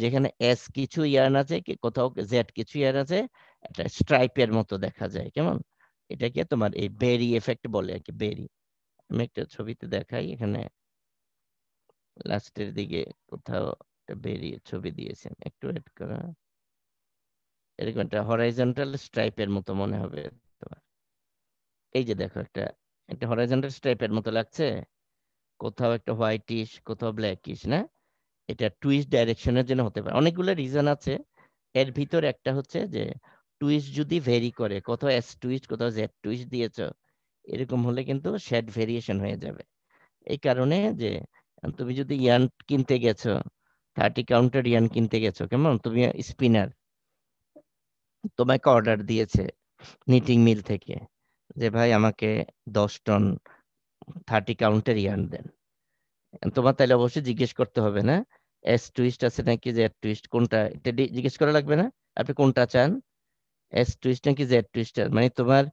A: যেখানে এস কিছু ইয়ার্ন আছে কি কোথাও জেড কিছু ইয়ার্ন আছে একটা স্ট্রাইপের মতো দেখা যায় কেমন এটাকে তোমার এই বেরি এফেক্ট বলে আর কি বেরি আমি একটা ছবিতে দেখাই এখানে লাস্টের দিকে কোথাও একটা বেরি ছবি দিয়েছেন একটু এড করা এরকম একটা হরাইজন্টাল স্ট্রাইপের মতো মনে হবে এই যে দেখো একটা একটা হরাইজন্টাল স্ট্রাইপের মতো লাগছে কোথাও একটা হোয়াইটিশ কোথাও ব্ল্যাকিশ না এটা টুইস্ট ডাইরেকশনের জন্য হতে পারে অনেকগুলো রিজন আছে এর ভিতর একটা হচ্ছে যে টুইস্ট যদি ভেরি করে কোথাও এস টুইস্ট কোথাও জেড টুইস্ট দিয়েছ এরকম হলে কিন্তু শেড ভেরিয়েশন হয়ে যাবে এই কারণে যে তুমি যদি ইয়ান কিনতে গেছো থার্টি কাউন্টার ইয়ান কিনতে গেছো কেমন তুমি স্পিনার তোমাকে অর্ডার দিয়েছে নিটিং মিল থেকে যে ভাই আমাকে দশ টন থার্টি কাউন্টের ইয়ার্ন দেন তোমার তাহলে অবশ্যই জিজ্ঞেস করতে হবে না এস টুইস্ট আছে নাকি জেড টুইস্ট কোনটা এটা জিজ্ঞেস করা লাগবে না আপনি কোনটা চান এস টুইস্ট নাকি জেড টুইস্ট মানে তোমার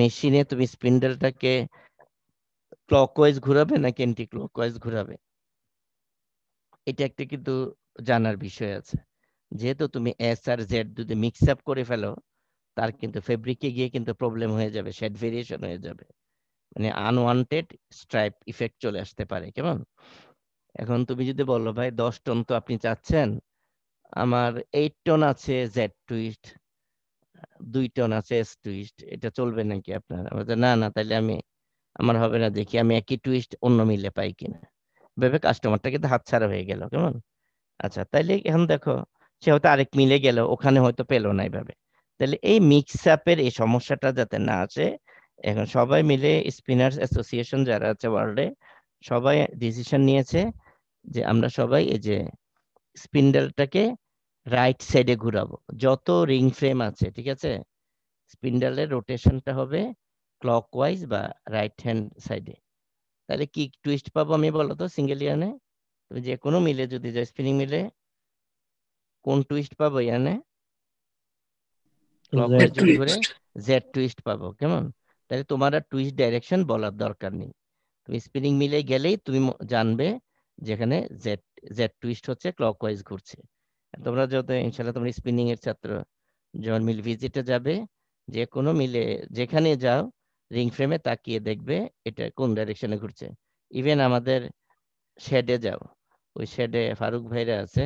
A: মেশিনে তুমি স্পিন্ডেলটাকে ক্লকওয়াইজ ঘুরাবে নাকি অ্যান্টি ক্লকওয়াইজ ঘুরাবে এটা একটা কিন্তু জানার বিষয় আছে যেহেতু তুমি এস আর জেড যদি মিক্স আপ করে ফেলো তার কিন্তু ফেব্রিকে গিয়ে কিন্তু প্রবলেম হয়ে যাবে শেড ভেরিয়েশন হয়ে যাবে মানে আনওয়ান্টেড স্ট্রাইপ ইফেক্ট চলে আসতে পারে কেমন এখন তুমি যদি বলো ভাই দশ টন তো আপনি চাচ্ছেন আমার এইট টন আছে জেড টুইস্ট দুই টন আছে এস টুইস্ট এটা চলবে নাকি আপনার না না তাহলে আমি আমার হবে না দেখি আমি একই টুইস্ট অন্য মিলে পাই কিনা ভেবে কাস্টমারটা কিন্তু হাত ছাড়া হয়ে গেল কেমন আচ্ছা তাইলে এখন দেখো সে হয়তো আরেক মিলে গেল ওখানে হয়তো পেলো না এভাবে তাহলে এই মিক্স আপের এই সমস্যাটা যাতে না আসে এখন সবাই মিলে স্পিনার্স অ্যাসোসিয়েশন যারা আছে ওয়ার্ল্ডে সবাই ডিসিশন নিয়েছে যে আমরা সবাই এই যে স্পিন্ডেলটাকে রাইট সাইডে ঘুরাবো যত রিং ফ্রেম আছে ঠিক আছে স্পিন্ডেলের রোটেশনটা হবে ক্লক ওয়াইজ বা রাইট হ্যান্ড সাইডে তাহলে কি টুইস্ট পাবো আমি বলো তো সিঙ্গেল ইয়ানে যে কোনো মিলে যদি যায় স্পিনিং মিলে কোন টুইস্ট পাবো ইয়ানে করে জেড টুইস্ট পাবো কেমন তাহলে তোমার আর টুইস্ট ডাইরেকশন বলার দরকার নেই তুমি স্পিনিং মিলে গেলেই তুমি জানবে যেখানে জেড জেড টুইস্ট হচ্ছে ক্লকওয়াইজ ঘুরছে তোমরা যত ইনশাল্লাহ তোমরা স্পিনিং এর ছাত্র যখন মিল ভিজিটে যাবে যে কোনো মিলে যেখানে যাও রিং ফ্রেমে তাকিয়ে দেখবে এটা কোন ডাইরেকশনে ঘুরছে ইভেন আমাদের শেডে যাও ওই শেডে ফারুক ভাইরা আছে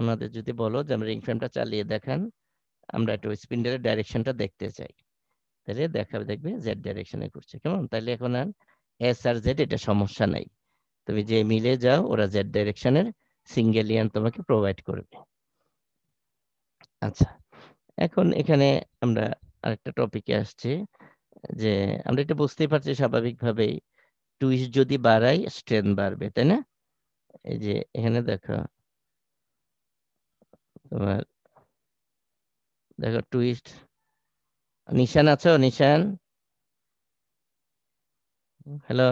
A: ওনাদের যদি বলো যে আমরা রিং ফ্রেমটা চালিয়ে দেখান আমরা একটু স্পিন্ডেলের ডাইরেকশনটা দেখতে চাই তাহলে দেখা দেখবে জেড ডাইরেকশনে ঘুরছে কেমন তাহলে এখন আর এস আর জেড এটা সমস্যা নাই তুমি যে মিলে যাও ওরা জেড ডাইরেকশনের সিঙ্গেলিয়ান তোমাকে প্রোভাইড করবে আচ্ছা এখন এখানে আমরা আরেকটা টপিকে আসছি যে আমরা এটা বুঝতেই পারছি স্বাভাবিকভাবেই টুইস্ট যদি বাড়াই স্ট্রেন বাড়বে তাই না এই যে এখানে দেখো তোমার দেখো টুইস্ট নিশান আছো নিশান হ্যালো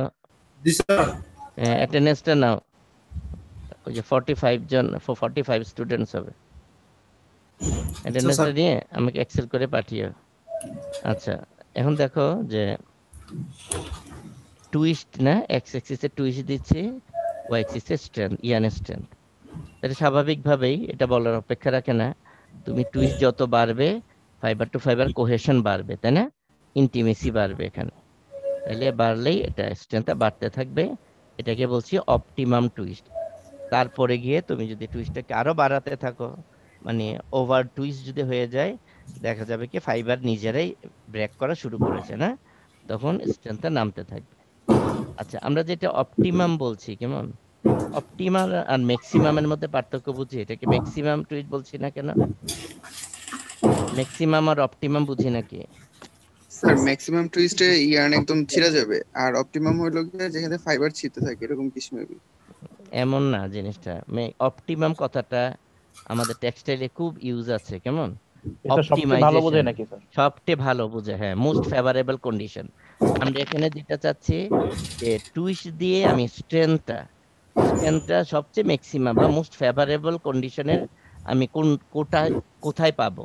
A: অ্যাটেন্ডেন্সটা নাও ওই যে ফর্টি ফাইভ জন ফর্টি ফাইভ স্টুডেন্টস হবে অ্যাটেন্ডেন্সটা আচ্ছা, নিয়ে আমাকে এক্সেল করে পাঠিও আচ্ছা এখন দেখো যে টুইস্ট না এক্স এক্সিসে টুইস্ট দিচ্ছি ওয়াই এক্সিসে স্ট্রেন ইয়ান স্ট্রেন তাহলে স্বাভাবিকভাবেই এটা বলার অপেক্ষা রাখে না তুমি টুইস্ট যত বাড়বে ফাইবার টু ফাইবার কোহেশন বাড়বে তাই না ইন্টিমেসি বাড়বে এখানে তাহলে বাড়লেই এটা স্ট্রেংথটা বাড়তে থাকবে এটাকে বলছি অপটিমাম টুইস্ট তারপরে গিয়ে তুমি যদি টুইস্টটাকে আরও বাড়াতে থাকো মানে ওভার টুইস্ট যদি হয়ে যায় দেখা যাবে কি ফাইবার নিজেরাই ব্রেক করা শুরু করেছে না তখন স্ট্রেংথটা নামতে থাকবে আচ্ছা আমরা যেটা অপটিমাম বলছি কেমন অপটিমাল আর ম্যাক্সিমামের মধ্যে পার্থক্য বুঝি এটাকে ম্যাক্সিমাম টুইট বলছি না কেন ম্যাক্সিমাম আর অপটিমাম বুঝি নাকি
B: স্যার ম্যাক্সিমাম টুইস্টে ইয়ার্ন একদম ছিড়া যাবে আর অপটিমাম হলো যেখানে ফাইবার ছিঁড়তে থাকে এরকম কিছু মেবি
A: এমন না জিনিসটা অপটিমাম কথাটা আমাদের টেক্সটাইলে খুব ইউজ আছে কেমন সবচেয়ে ভালো বোঝে হ্যাঁ মোস্ট ফেভারেবল কন্ডিশন আমরা এখানে যেটা চাচ্ছি যে টুইস্ট দিয়ে আমি স্ট্রেংথটা এটা সবচেয়ে ম্যাক্সিমাম বা মোস্ট ফেভারেবল কন্ডিশনের আমি কোন কোটা কোথায় পাবো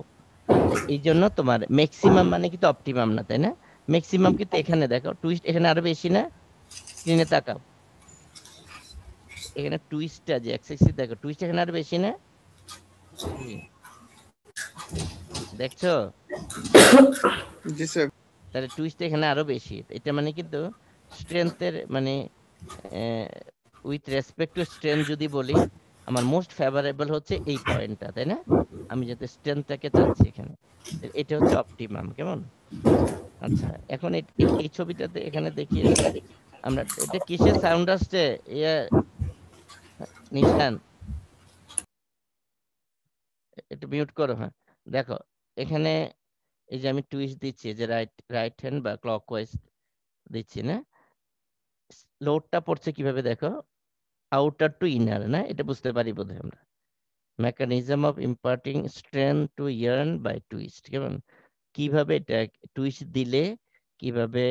A: এই জন্য তোমার ম্যাক্সিমাম মানে কিন্তু অপটিমাম না তাই না ম্যাক্সিমাম কিন্তু এখানে দেখো টুইস্ট এখানে আরো বেশি না স্ক্রিনে তাকাও এখানে টুইস্টটা যে অ্যাক্সেসি দেখো টুইস্ট এখানে আরো বেশি না দেখছো জি স্যার তাহলে টুইস্ট এখানে আরো বেশি এটা মানে কিন্তু স্ট্রেংথের মানে উইথ রেসপেক্ট টু স্ট্রেন যদি বলি আমার মোস্ট ফেভারেবল হচ্ছে এই পয়েন্টটা তাই না আমি যাতে স্ট্রেনটাকে চাচ্ছি এখানে এটা হচ্ছে অপটিমাম কেমন আচ্ছা এখন এই ছবিটাতে এখানে দেখিয়ে আমরা এটা কিসের সাউন্ড আসছে নিশান একটু মিউট করো হ্যাঁ দেখো এখানে এই যে আমি টুইস্ট দিচ্ছি যে রাইট রাইট হ্যান্ড বা ক্লক ওয়েস্ট দিচ্ছি না লোডটা পড়ছে কিভাবে দেখো আউটার টু ইনার না এটা বুঝতে পারি বোধহয় আমরা mechanism of imparting strain to yarn by twist কেমন কিভাবে এটা টুইস্ট দিলে কিভাবে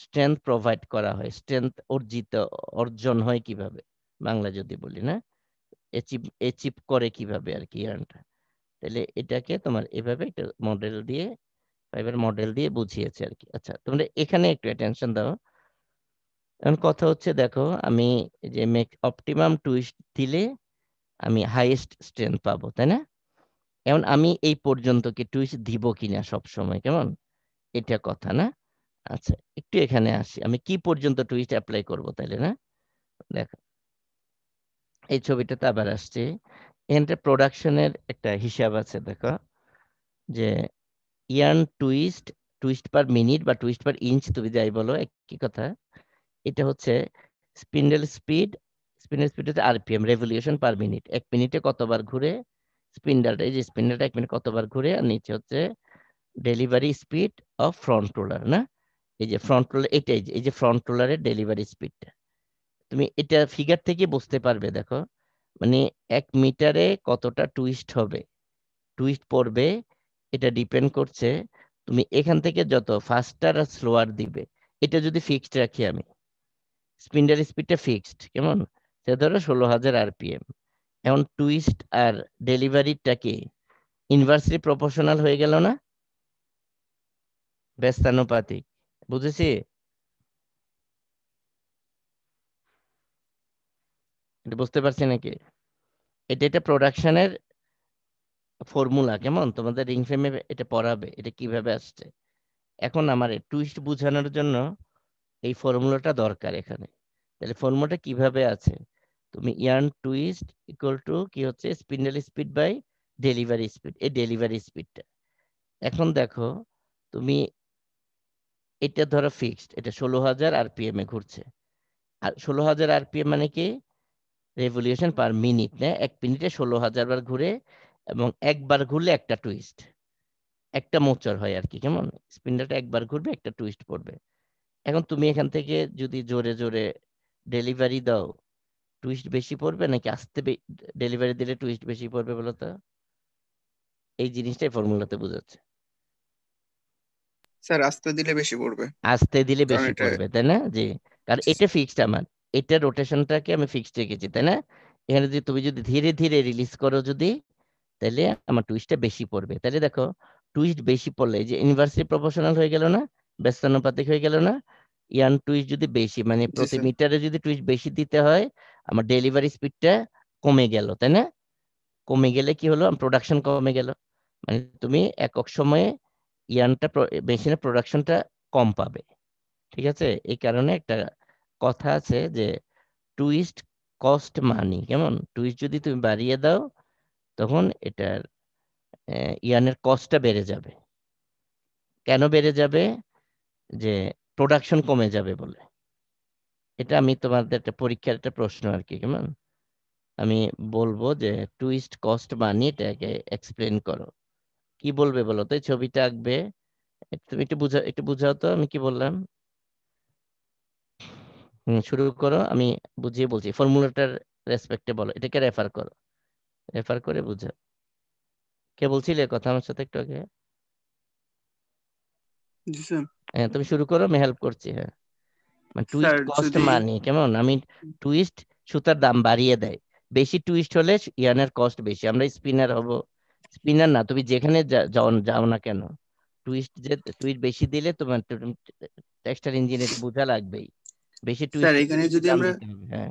A: স্ট্রেংথ প্রোভাইড করা হয় স্ট্রেংথ অর্জিত অর্জন হয় কিভাবে বাংলা যদি বলি না এচিভ এচিভ করে কিভাবে আর কি ইয়ার্নটা তাহলে এটাকে তোমার এভাবে একটা মডেল দিয়ে ফাইবার মডেল দিয়ে বুঝিয়েছে আর কি আচ্ছা তোমরা এখানে একটু অ্যাটেনশন দাও এখন কথা হচ্ছে দেখো আমি যে মেক অপটিমাম টুইস্ট দিলে আমি হাইয়েস্ট স্ট্রেংথ পাবো তাই না এখন আমি এই পর্যন্ত কি টুইস্ট দিব কিনা সব সময় কেমন এটা কথা না আচ্ছা একটু এখানে আসি আমি কি পর্যন্ত টুইস্ট অ্যাপ্লাই করব তাইলে না দেখো এই ছবিটাতে আবার আসছে এখানটা প্রোডাকশনের একটা হিসাব আছে দেখো যে yarn twist twist per minute বা টুইস্ট পার ইঞ্চ তুমি যাই বলো একই কথা এটা হচ্ছে স্পিন্ডেল স্পিড স্পিন্ডেল স্পিড হচ্ছে আরপিএম রেভলিউশন পার মিনিট এক মিনিটে কতবার ঘুরে স্পিন্ডারটা এই যে স্পিন্ডারটা এক মিনিট কতবার ঘুরে আর নিচে হচ্ছে delivery speed of front roller না এই যে ফ্রন্ট রোলার এটাই এই যে ফ্রন্ট রোলারের ডেলিভারি স্পিডটা তুমি এটা ফিগার থেকে বুঝতে পারবে দেখো মানে এক মিটারে কতটা টুইস্ট হবে টুইস্ট পড়বে এটা ডিপেন্ড করছে তুমি এখান থেকে যত ফাস্টার আর স্লোয়ার দিবে এটা যদি ফিক্সড রাখি আমি স্পিন্ডার স্পিডটা ফিক্সড কেমন সে ধরো ষোলো হাজার আরপিএম এখন টুইস্ট আর ডেলিভারিটাকে কি ইনভার্সলি প্রপোর্শনাল হয়ে গেল না ব্যস্তানুপাতিক বুঝেছি বুঝতে পারছি নাকি এটা এটা প্রোডাকশনের ফর্মুলা কেমন তোমাদের রিং ফ্রেমে এটা পড়াবে এটা কিভাবে আসছে এখন আমার টুইস্ট বোঝানোর জন্য এই ফর্মুলাটা দরকার এখানে তাহলে ফর্মুলাটা কিভাবে আছে তুমি ইয়ার্ন টুইস্ট ইকুয়াল টু কি হচ্ছে spindle speed by delivery speed এই ডেলিভারি স্পিডটা এখন দেখো তুমি এটা ধরো ফিক্সড এটা ষোলো হাজার আরপিএম এ ঘুরছে আর ষোলো হাজার আরপিএম মানে কি রেভলিউশন পার মিনিট না হ্যাঁ, এক মিনিটে ষোলো হাজার বার ঘুরে এবং একবার ঘুরলে একটা টুইস্ট একটা মোচর হয় আর কি কেমন স্পিন্ডালটা একবার ঘুরবে একটা টুইস্ট পড়বে এখন তুমি এখান থেকে যদি জোরে জোরে ডেলিভারি দাও টুইস্ট বেশি পড়বে নাকি আসতে ডেলিভারি দিলে টুইস্ট বেশি পড়বে বলো তো এই জিনিসটাই ফর্মুলাতে বোঝাচ্ছে
B: স্যার আসতে দিলে বেশি পড়বে আসতে দিলে বেশি
A: পড়বে তাই না জি কারণ এটা ফিক্সড আমার এটা রোটেশনটাকে আমি ফিক্সড রেখেছি তাই না এখানে যদি তুমি যদি ধীরে ধীরে রিলিজ করো যদি তাহলে আমার টুইস্টটা বেশি পড়বে তাহলে দেখো টুইস্ট বেশি পড়লে যে ইউনিভার্সিটি প্রফেশনাল হয়ে গেল না ব্যস্তানুপাতিক হয়ে গেল না ইয়ান টুইস্ট যদি বেশি মানে প্রতি মিটারে যদি টুইস্ট বেশি দিতে হয় আমার ডেলিভারি স্পিডটা কমে গেল তাই না কমে গেলে কি হলো প্রোডাকশন কমে গেল মানে তুমি একক সময়ে ইয়ানটা মেশিনের প্রোডাকশনটা কম পাবে ঠিক আছে এই কারণে একটা কথা আছে যে টুইস্ট কস্ট মানি কেমন টুইস্ট যদি তুমি বাড়িয়ে দাও তখন এটার ইয়ানের কস্টটা বেড়ে যাবে কেন বেড়ে যাবে যে প্রোডাকশন কমে যাবে বলে এটা আমি তোমাদের একটা পরীক্ষার একটা প্রশ্ন আর কি কেমন আমি বলবো যে টুইস্ট কস্ট মানি এটাকে এক্সপ্লেন করো কি বলবে বলো তো ছবিটা আঁকবে তুমি একটু বুঝা একটু বুঝাও তো আমি কি বললাম শুরু করো আমি বুঝিয়ে বলছি ফর্মুলাটার রেসপেক্টে বলো এটাকে রেফার করো রেফার করে বুঝাও কে বলছিলে কথা আমার সাথে একটু আগে জি স্যার হ্যাঁ তুমি শুরু করো আমি হেল্প করছি হ্যাঁ মানে টুইস্ট কস্ট মানি কেমন আমি টুইস্ট সুতার দাম বাড়িয়ে দেয় বেশি টুইস্ট হলে ইয়ানের কস্ট বেশি আমরা স্পিনার হব স্পিনার না তুমি যেখানে যাও যাও না কেন টুইস্ট যে টুইস্ট বেশি দিলে তোমার টেক্সটাইল ইঞ্জিনিয়ার বোঝা লাগবেই বেশি টুইস্ট স্যার এখানে যদি আমরা হ্যাঁ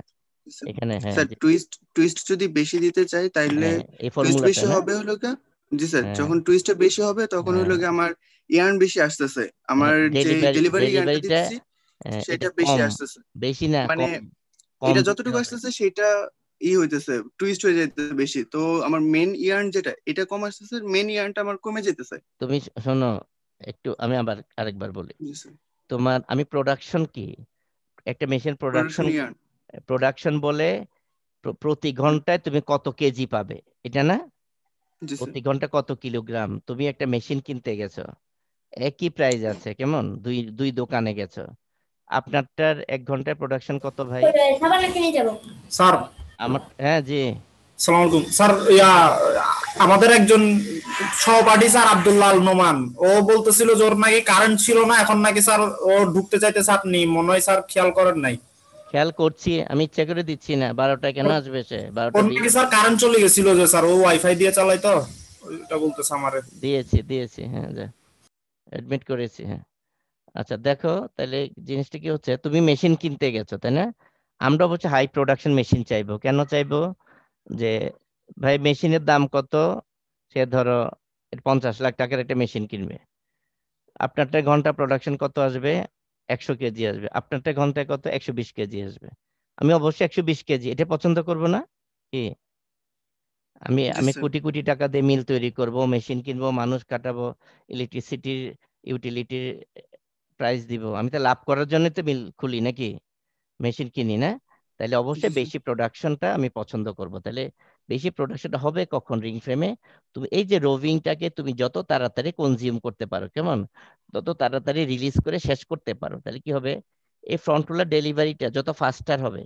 A: এখানে হ্যাঁ স্যার
B: টুইস্ট টুইস্ট যদি বেশি দিতে চাই তাহলে হ্যাঁ, টুইস্ট বেশি হবে হলো কি জি স্যার যখন টুইস্টটা বেশি হবে তখন হ্যাঁ। হলো কি আমার ইয়ার্ন বেশি আসতেছে আমার মানে যে ডেলিভারি ইয়ার্নটা দিচ্ছি
A: সেটা বেশি আসতেছে বেশি না মানে এটা
B: যতটুকু আসতেছে সেটা ই হইতেছে টুইস্ট হয়ে যাইতেছে বেশি তো আমার মেন ইয়ার্ন যেটা এটা কম আসতেছে মেন ইয়ার্নটা আমার কমে
A: যেতেছে তুমি শোনো একটু আমি আবার আরেকবার বলি তোমার আমি প্রোডাকশন কি একটা মেশিন প্রোডাকশন প্রোডাকশন বলে প্রতি ঘন্টায় তুমি কত কেজি পাবে এটা না প্রতি ঘন্টা কত কিলোগ্রাম তুমি একটা মেশিন কিনতে গেছো একই প্রাইস আছে কেমন দুই দুই দোকানে গেছো আপনারটার এক ঘন্টায় প্রোডাকশন কত ভাই স্যার আমার হ্যাঁ জি সালাম স্যার ইয়া আমাদের একজন সহপাঠী স্যার
B: আব্দুল্লাহ নোমান ও বলতেছিল যে ওর নাকি কারেন্ট ছিল না এখন নাকি স্যার ও ঢুকতে চাইতেছে আপনি
A: মনে হয় স্যার খেয়াল করেন নাই খেয়াল করছি আমি ইচ্ছা করে দিচ্ছি না বারোটা কেন আসবে সে বারোটা নাকি
B: স্যার কারেন্ট চলে গেছিল যে স্যার ও ওয়াইফাই দিয়ে চালাই তো
A: এটা বলতেছে আমারে দিয়েছি দিয়েছি হ্যাঁ যা অ্যাডমিট করেছি হ্যাঁ আচ্ছা দেখো তাহলে জিনিসটা কি হচ্ছে তুমি মেশিন কিনতে গেছো তাই না আমরা বলছি হাই প্রোডাকশন মেশিন চাইবো কেন চাইবো যে ভাই মেশিনের দাম কত সে ধরো পঞ্চাশ লাখ টাকার একটা মেশিন কিনবে আপনারটা ঘন্টা প্রোডাকশন কত আসবে একশো কেজি আসবে আপনারটা ঘন্টায় কত একশো বিশ কেজি আসবে আমি অবশ্যই একশো বিশ কেজি এটা পছন্দ করবো না কি আমি আমি কোটি কোটি টাকা দিয়ে মিল তৈরি করব মেশিন কিনবো মানুষ কাটাবো ইলেকট্রিসিটির ইউটিলিটির প্রাইস দিব আমি তো লাভ করার জন্য তো মিল খুলি নাকি মেশিন কিনি না তাহলে অবশ্যই বেশি প্রোডাকশনটা আমি পছন্দ করব তাহলে বেশি প্রোডাকশনটা হবে কখন রিং ফ্রেমে তুমি এই যে রোভিংটাকে তুমি যত তাড়াতাড়ি কনজিউম করতে পারো কেমন তত তাড়াতাড়ি রিলিজ করে শেষ করতে পারো তাহলে কি হবে এই ফ্রন্ট রোলার ডেলিভারিটা যত ফাস্টার হবে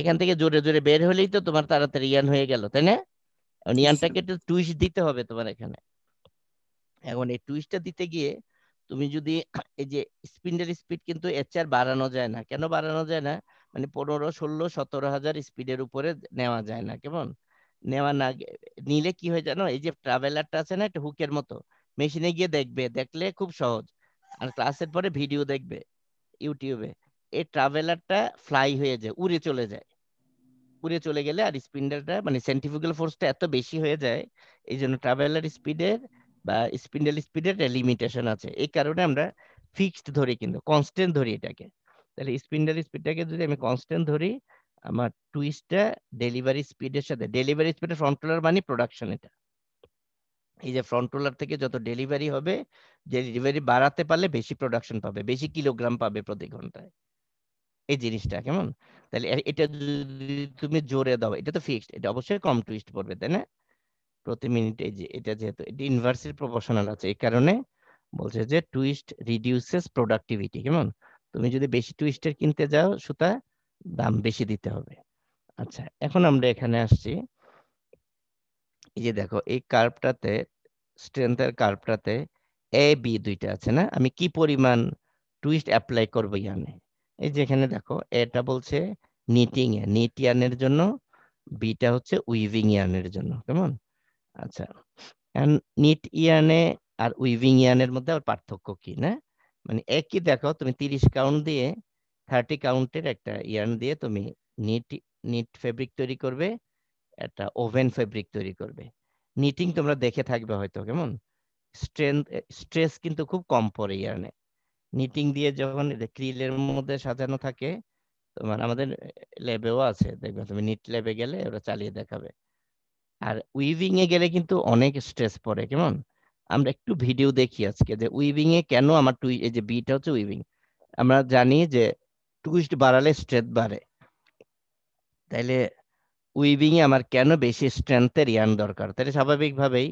A: এখান থেকে জোরে জোরে বের হলেই তো তোমার তাড়াতাড়ি ইয়ান হয়ে গেল তাই না নিয়ানটাকে একটা টুইস্ট দিতে হবে তোমার এখানে এখন এই টুইস্টটা দিতে গিয়ে তুমি যদি এই যে স্পিন্ডের স্পিড কিন্তু এচআর বাড়ানো যায় না কেন বাড়ানো যায় না মানে পনেরো ষোলো সতেরো হাজার স্পিডের উপরে নেওয়া যায় না কেমন নেওয়া না নিলে কি হয় জানো এই যে ট্রাভেলারটা আছে না একটা হুকের মতো মেশিনে গিয়ে দেখবে দেখলে খুব সহজ আর ক্লাসের পরে ভিডিও দেখবে ইউটিউবে এই ট্রাভেলারটা ফ্লাই হয়ে যায় উড়ে চলে যায় উপরে চলে গেলে আর স্পিন্ডেলটা মানে সেন্ট্রিফুগাল ফোর্সটা এত বেশি হয়ে যায় এই জন্য ট্রাভেলার স্পিডের বা স্পিন্ডেল স্পিডের লিমিটেশন আছে এই কারণে আমরা ফিক্সড ধরি কিন্তু কনস্ট্যান্ট ধরি এটাকে তাহলে স্পিন্ডেল স্পিডটাকে যদি আমি কনস্ট্যান্ট ধরি আমার টুইস্টটা ডেলিভারি স্পিডের সাথে ডেলিভারি স্পিডের ফ্রন্ট রোলার মানে প্রোডাকশন এটা এই যে ফ্রন্ট রোলার থেকে যত ডেলিভারি হবে যে ডেলিভারি বাড়াতে পারলে বেশি প্রোডাকশন পাবে বেশি কিলোগ্রাম পাবে প্রতি ঘন্টায় এই জিনিসটা কেমন তাহলে এটা যদি তুমি জোরে দাও এটা তো ফিক্সড এটা অবশ্যই কম টুইস্ট পড়বে তাই না প্রতি মিনিটে যে এটা যেহেতু এটা ইনভার্সের প্রপোর্শনাল আছে এই কারণে বলছে যে টুইস্ট রিডিউসেস প্রোডাক্টিভিটি কেমন তুমি যদি বেশি টুইস্টের কিনতে যাও সুতা দাম বেশি দিতে হবে আচ্ছা এখন আমরা এখানে আসছি এই যে দেখো এই কার্ভটাতে স্ট্রেংথের কার্ভটাতে এ বি দুইটা আছে না আমি কি পরিমাণ টুইস্ট অ্যাপ্লাই করবো ইয়ানে এই যে এখানে দেখো এটা বলছে নিটিং এ নিট ইয়ার্নের জন্য বিটা হচ্ছে উইভিং ইয়ার্নের জন্য কেমন আচ্ছা নিট ইয়ার্নে আর উইভিং ইয়ার্নের মধ্যে আর পার্থক্য কি না মানে একই দেখো তুমি তিরিশ কাউন্ট দিয়ে থার্টি কাউন্টের একটা ইয়ার্ন দিয়ে তুমি নিট নিট ফেব্রিক তৈরি করবে একটা ওভেন ফেব্রিক তৈরি করবে নিটিং তোমরা দেখে থাকবে হয়তো কেমন স্ট্রেন স্ট্রেস কিন্তু খুব কম পড়ে ইয়ার্নে নিটিং দিয়ে যখন ক্রিলের মধ্যে সাজানো থাকে তোমার আমাদের ল্যাবেও আছে দেখবে তুমি নিট ল্যাবে গেলে ওরা চালিয়ে দেখাবে আর উইভিং এ গেলে কিন্তু অনেক স্ট্রেস পড়ে কেমন আমরা একটু ভিডিও দেখি আজকে যে উইভিং এ কেন আমার টুই এই যে বিটা হচ্ছে উইভিং আমরা জানি যে টুইস্ট বাড়ালে স্ট্রেথ বাড়ে তাইলে উইভিং এ আমার কেন বেশি স্ট্রেংথের ইয়ান দরকার তাহলে স্বাভাবিকভাবেই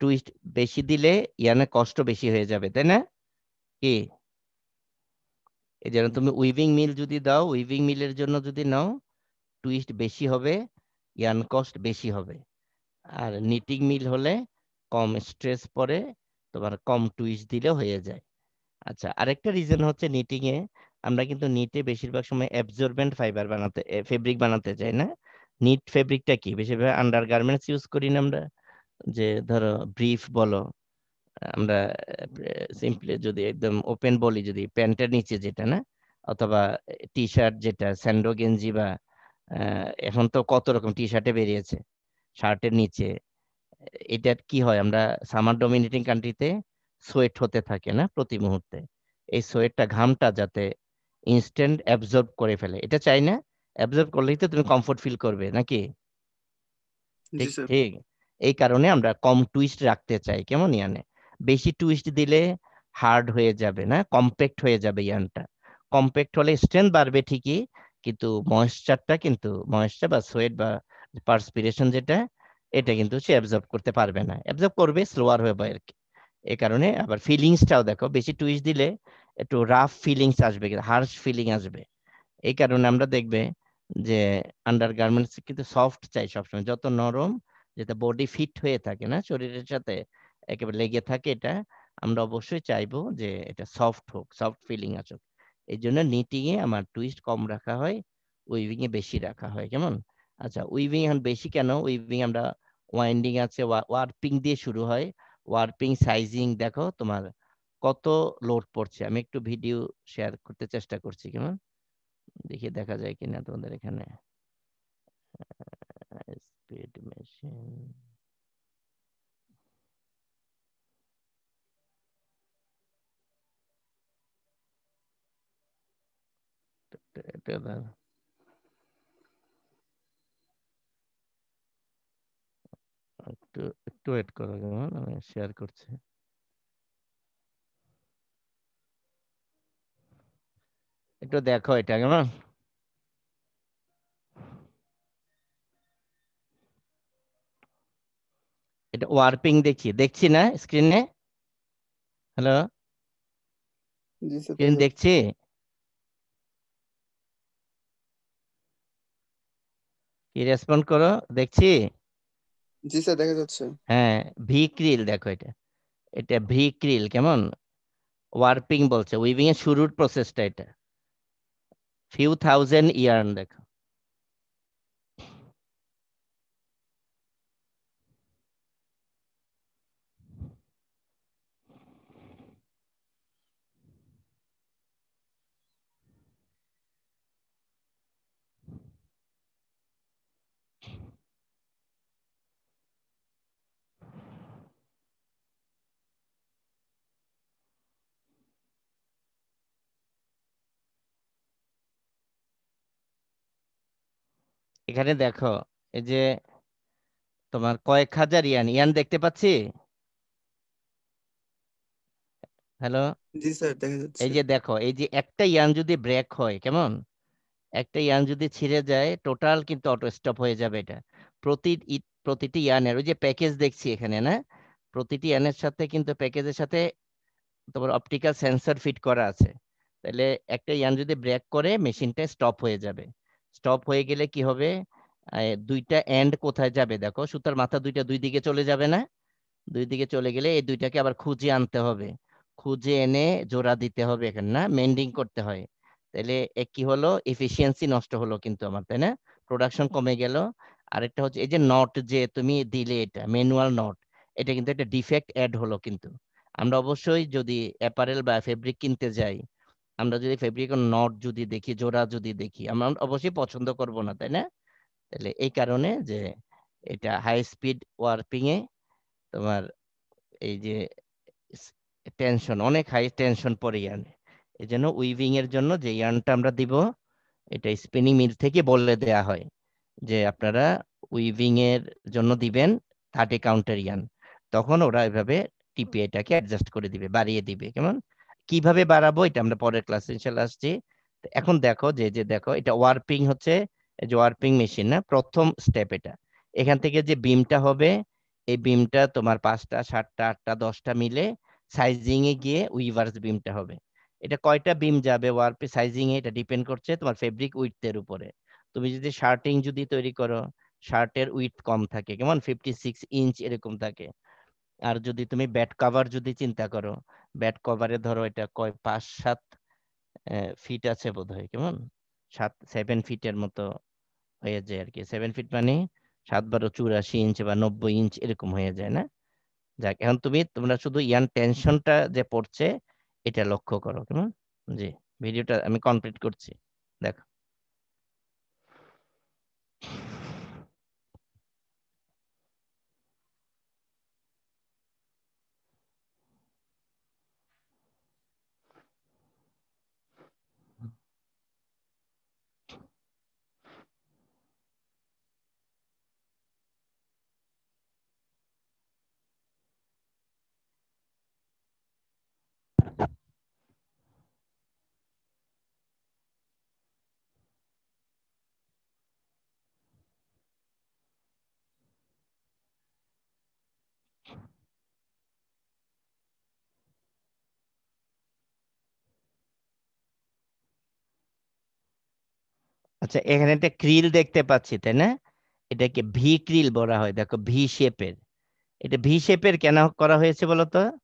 A: টুইস্ট বেশি দিলে ইয়ানে কষ্ট বেশি হয়ে যাবে তাই না কি এই যেন তুমি উইভিং মিল যদি দাও উইভিং মিলের জন্য যদি নাও টুইস্ট বেশি হবে ইয়ান কস্ট বেশি হবে আর নিটিং মিল হলে কম স্ট্রেস পরে তোমার কম টুইস্ট দিলে হয়ে যায় আচ্ছা আরেকটা রিজন হচ্ছে নিটিং এ আমরা কিন্তু নিটে বেশিরভাগ সময় অ্যাবজর্বেন্ট ফাইবার বানাতে ফেব্রিক বানাতে চাই না নিট ফেব্রিকটা কি বেশিরভাগ আন্ডার গার্মেন্টস ইউজ করি না আমরা যে ধরো ব্রিফ বলো আমরা সিম্পলি যদি একদম ওপেন বলি যদি প্যান্টের নিচে যেটা না অথবা টি শার্ট যেটা স্যান্ডো গেঞ্জি বা এখন তো কত রকম টি শার্টে বেরিয়েছে শার্টের নিচে এটা কি হয় আমরা সামার ডমিনেটিং কান্ট্রিতে সোয়েট হতে থাকে না প্রতি মুহূর্তে এই সোয়েটটা ঘামটা যাতে ইনস্ট্যান্ট অ্যাবজর্ব করে ফেলে এটা চাই না অ্যাবজর্ব করলেই তো তুমি কমফোর্ট ফিল করবে নাকি ঠিক এই কারণে আমরা কম টুইস্ট রাখতে চাই কেমন ইয়ানে বেশি টুইস্ট দিলে হার্ড হয়ে যাবে না কম্প্যাক্ট হয়ে যাবে ইয়ানটা কম্প্যাক্ট হলে স্ট্রেংথ বাড়বে ঠিকই কিন্তু ময়েশ্চারটা কিন্তু ময়েশ্চার বা সোয়েট বা পার্সপিরেশন যেটা এটা কিন্তু সে অ্যাবজর্ব করতে পারবে না অ্যাবজর্ব করবে স্লোয়ার হয়ে আর কি এ কারণে আবার ফিলিংসটাও দেখো বেশি টুইস্ট দিলে একটু রাফ ফিলিংস আসবে হার্শ ফিলিং আসবে এই কারণে আমরা দেখবে যে আন্ডার গার্মেন্টস কিন্তু সফট চাই সবসময় যত নরম যেটা বডি ফিট হয়ে থাকে না শরীরের সাথে একেবারে লেগে থাকে এটা আমরা অবশ্যই চাইবো যে এটা সফট হোক সফট ফিলিং আসুক এই জন্য নিটিং এ আমার টুইস্ট কম রাখা হয় উইভিং এ বেশি রাখা হয় কেমন আচ্ছা উইভিং এখন বেশি কেন উইভিং আমরা ওয়াইন্ডিং আছে ওয়ার্পিং দিয়ে শুরু হয় ওয়ার্পিং সাইজিং দেখো তোমার কত লোড পড়ছে আমি একটু ভিডিও শেয়ার করতে চেষ্টা করছি কেমন দেখি দেখা যায় কিনা তোমাদের এখানে স্পিড মেশিন together একটু আমি শেয়ার করছি একটু দেখো এটা কেমন এটা ওয়ার্পিং দেখি দেখছি না স্ক্রিনে হ্যালো স্ক্রিন দেখছি কি রেসপন্ড করো দেখছি
B: জি স্যার দেখা যাচ্ছে
A: হ্যাঁ ভি ক্রিল দেখো এটা এটা ভি ক্রিল কেমন ওয়ার্পিং বলছে উইভিং এর শুরুর প্রসেসটা এটা ফিউ থাউজেন্ড ইয়ার দেখো এখানে দেখো এই যে তোমার কয়েক হাজার ইয়ান ইয়ান দেখতে পাচ্ছি হ্যালো এই যে দেখো এই যে একটা ইয়ান যদি ব্রেক হয় কেমন একটা ইয়ান যদি ছিঁড়ে যায় টোটাল কিন্তু অটো স্টপ হয়ে যাবে এটা প্রতি প্রতিটি ইয়ানের ওই যে প্যাকেজ দেখছি এখানে না প্রতিটি ইয়ানের সাথে কিন্তু প্যাকেজের সাথে তোমার অপটিক্যাল সেন্সর ফিট করা আছে তাহলে একটা ইয়ান যদি ব্রেক করে মেশিনটা স্টপ হয়ে যাবে স্টপ হয়ে গেলে কি হবে দুইটা এন্ড কোথায় যাবে দেখো সুতার মাথা দুইটা দুই দিকে চলে যাবে না দুই দিকে চলে গেলে এই দুইটাকে আবার খুঁজে আনতে হবে খুঁজে এনে জোড়া দিতে হবে এখানে না মেন্ডিং করতে হয় তাহলে এক কি হলো এফিসিয়েন্সি নষ্ট হলো কিন্তু আমার তাই না প্রোডাকশন কমে গেল আরেকটা হচ্ছে এই যে নট যে তুমি দিলে এটা ম্যানুয়াল নট এটা কিন্তু একটা ডিফেক্ট অ্যাড হলো কিন্তু আমরা অবশ্যই যদি অ্যাপারেল বা ফেব্রিক কিনতে যাই আমরা যদি ফেব্রিকের নট যদি দেখি জোড়া যদি দেখি আমরা অবশ্যই পছন্দ করব না তাই না তাহলে এই কারণে যে এটা হাই স্পিড ওয়ার্পিং এ তোমার এই যে টেনশন অনেক হাই টেনশন পরে আনে এই জন্য উইভিং এর জন্য যে ইয়ার্নটা আমরা দিব এটা স্পিনিং মিল থেকে বলে দেয়া হয় যে আপনারা উইভিং এর জন্য দিবেন থার্টি কাউন্টার ইয়ার্ন তখন ওরা এভাবে টিপিএটাকে অ্যাডজাস্ট করে দিবে বাড়িয়ে দিবে কেমন কিভাবে বাড়াবো এটা আমরা পরের ক্লাসে ইনশাল আসছি এখন দেখো যে যে দেখো এটা ওয়ার্পিং হচ্ছে যে ওয়ার্পিং মেশিন না প্রথম স্টেপ এটা এখান থেকে যে বিমটা হবে এই বিমটা তোমার পাঁচটা সাতটা আটটা দশটা মিলে সাইজিং এ গিয়ে উইভার্স বিমটা হবে এটা কয়টা বিম যাবে ওয়ার্পি সাইজিং এ এটা ডিপেন্ড করছে তোমার ফেব্রিক উইথের উপরে তুমি যদি শার্টিং যদি তৈরি করো শার্টের উইথ কম থাকে কেমন ফিফটি সিক্স ইঞ্চ এরকম থাকে আর যদি তুমি ব্যাট কভার যদি চিন্তা করো ব্যাট কভারে ধরো এটা কয় পাঁচ সাত ফিট আছে বোধ হয় কেমন সাত সেভেন ফিটের মতো হয়ে যায় আর কি সেভেন ফিট মানে সাত বারো চুরাশি ইঞ্চ বা নব্বই ইঞ্চ এরকম হয়ে যায় না যাক এখন তুমি তোমরা শুধু ইয়ান টেনশনটা যে পড়ছে এটা লক্ষ্য করো কেমন জি ভিডিওটা আমি কমপ্লিট করছি দেখো আচ্ছা এখানে একটা ক্রিল দেখতে পাচ্ছি তাই না এটাকে ভি ক্রিল বলা হয় দেখো ভি শেপের এটা ভি শেপের কেন করা হয়েছে বলতো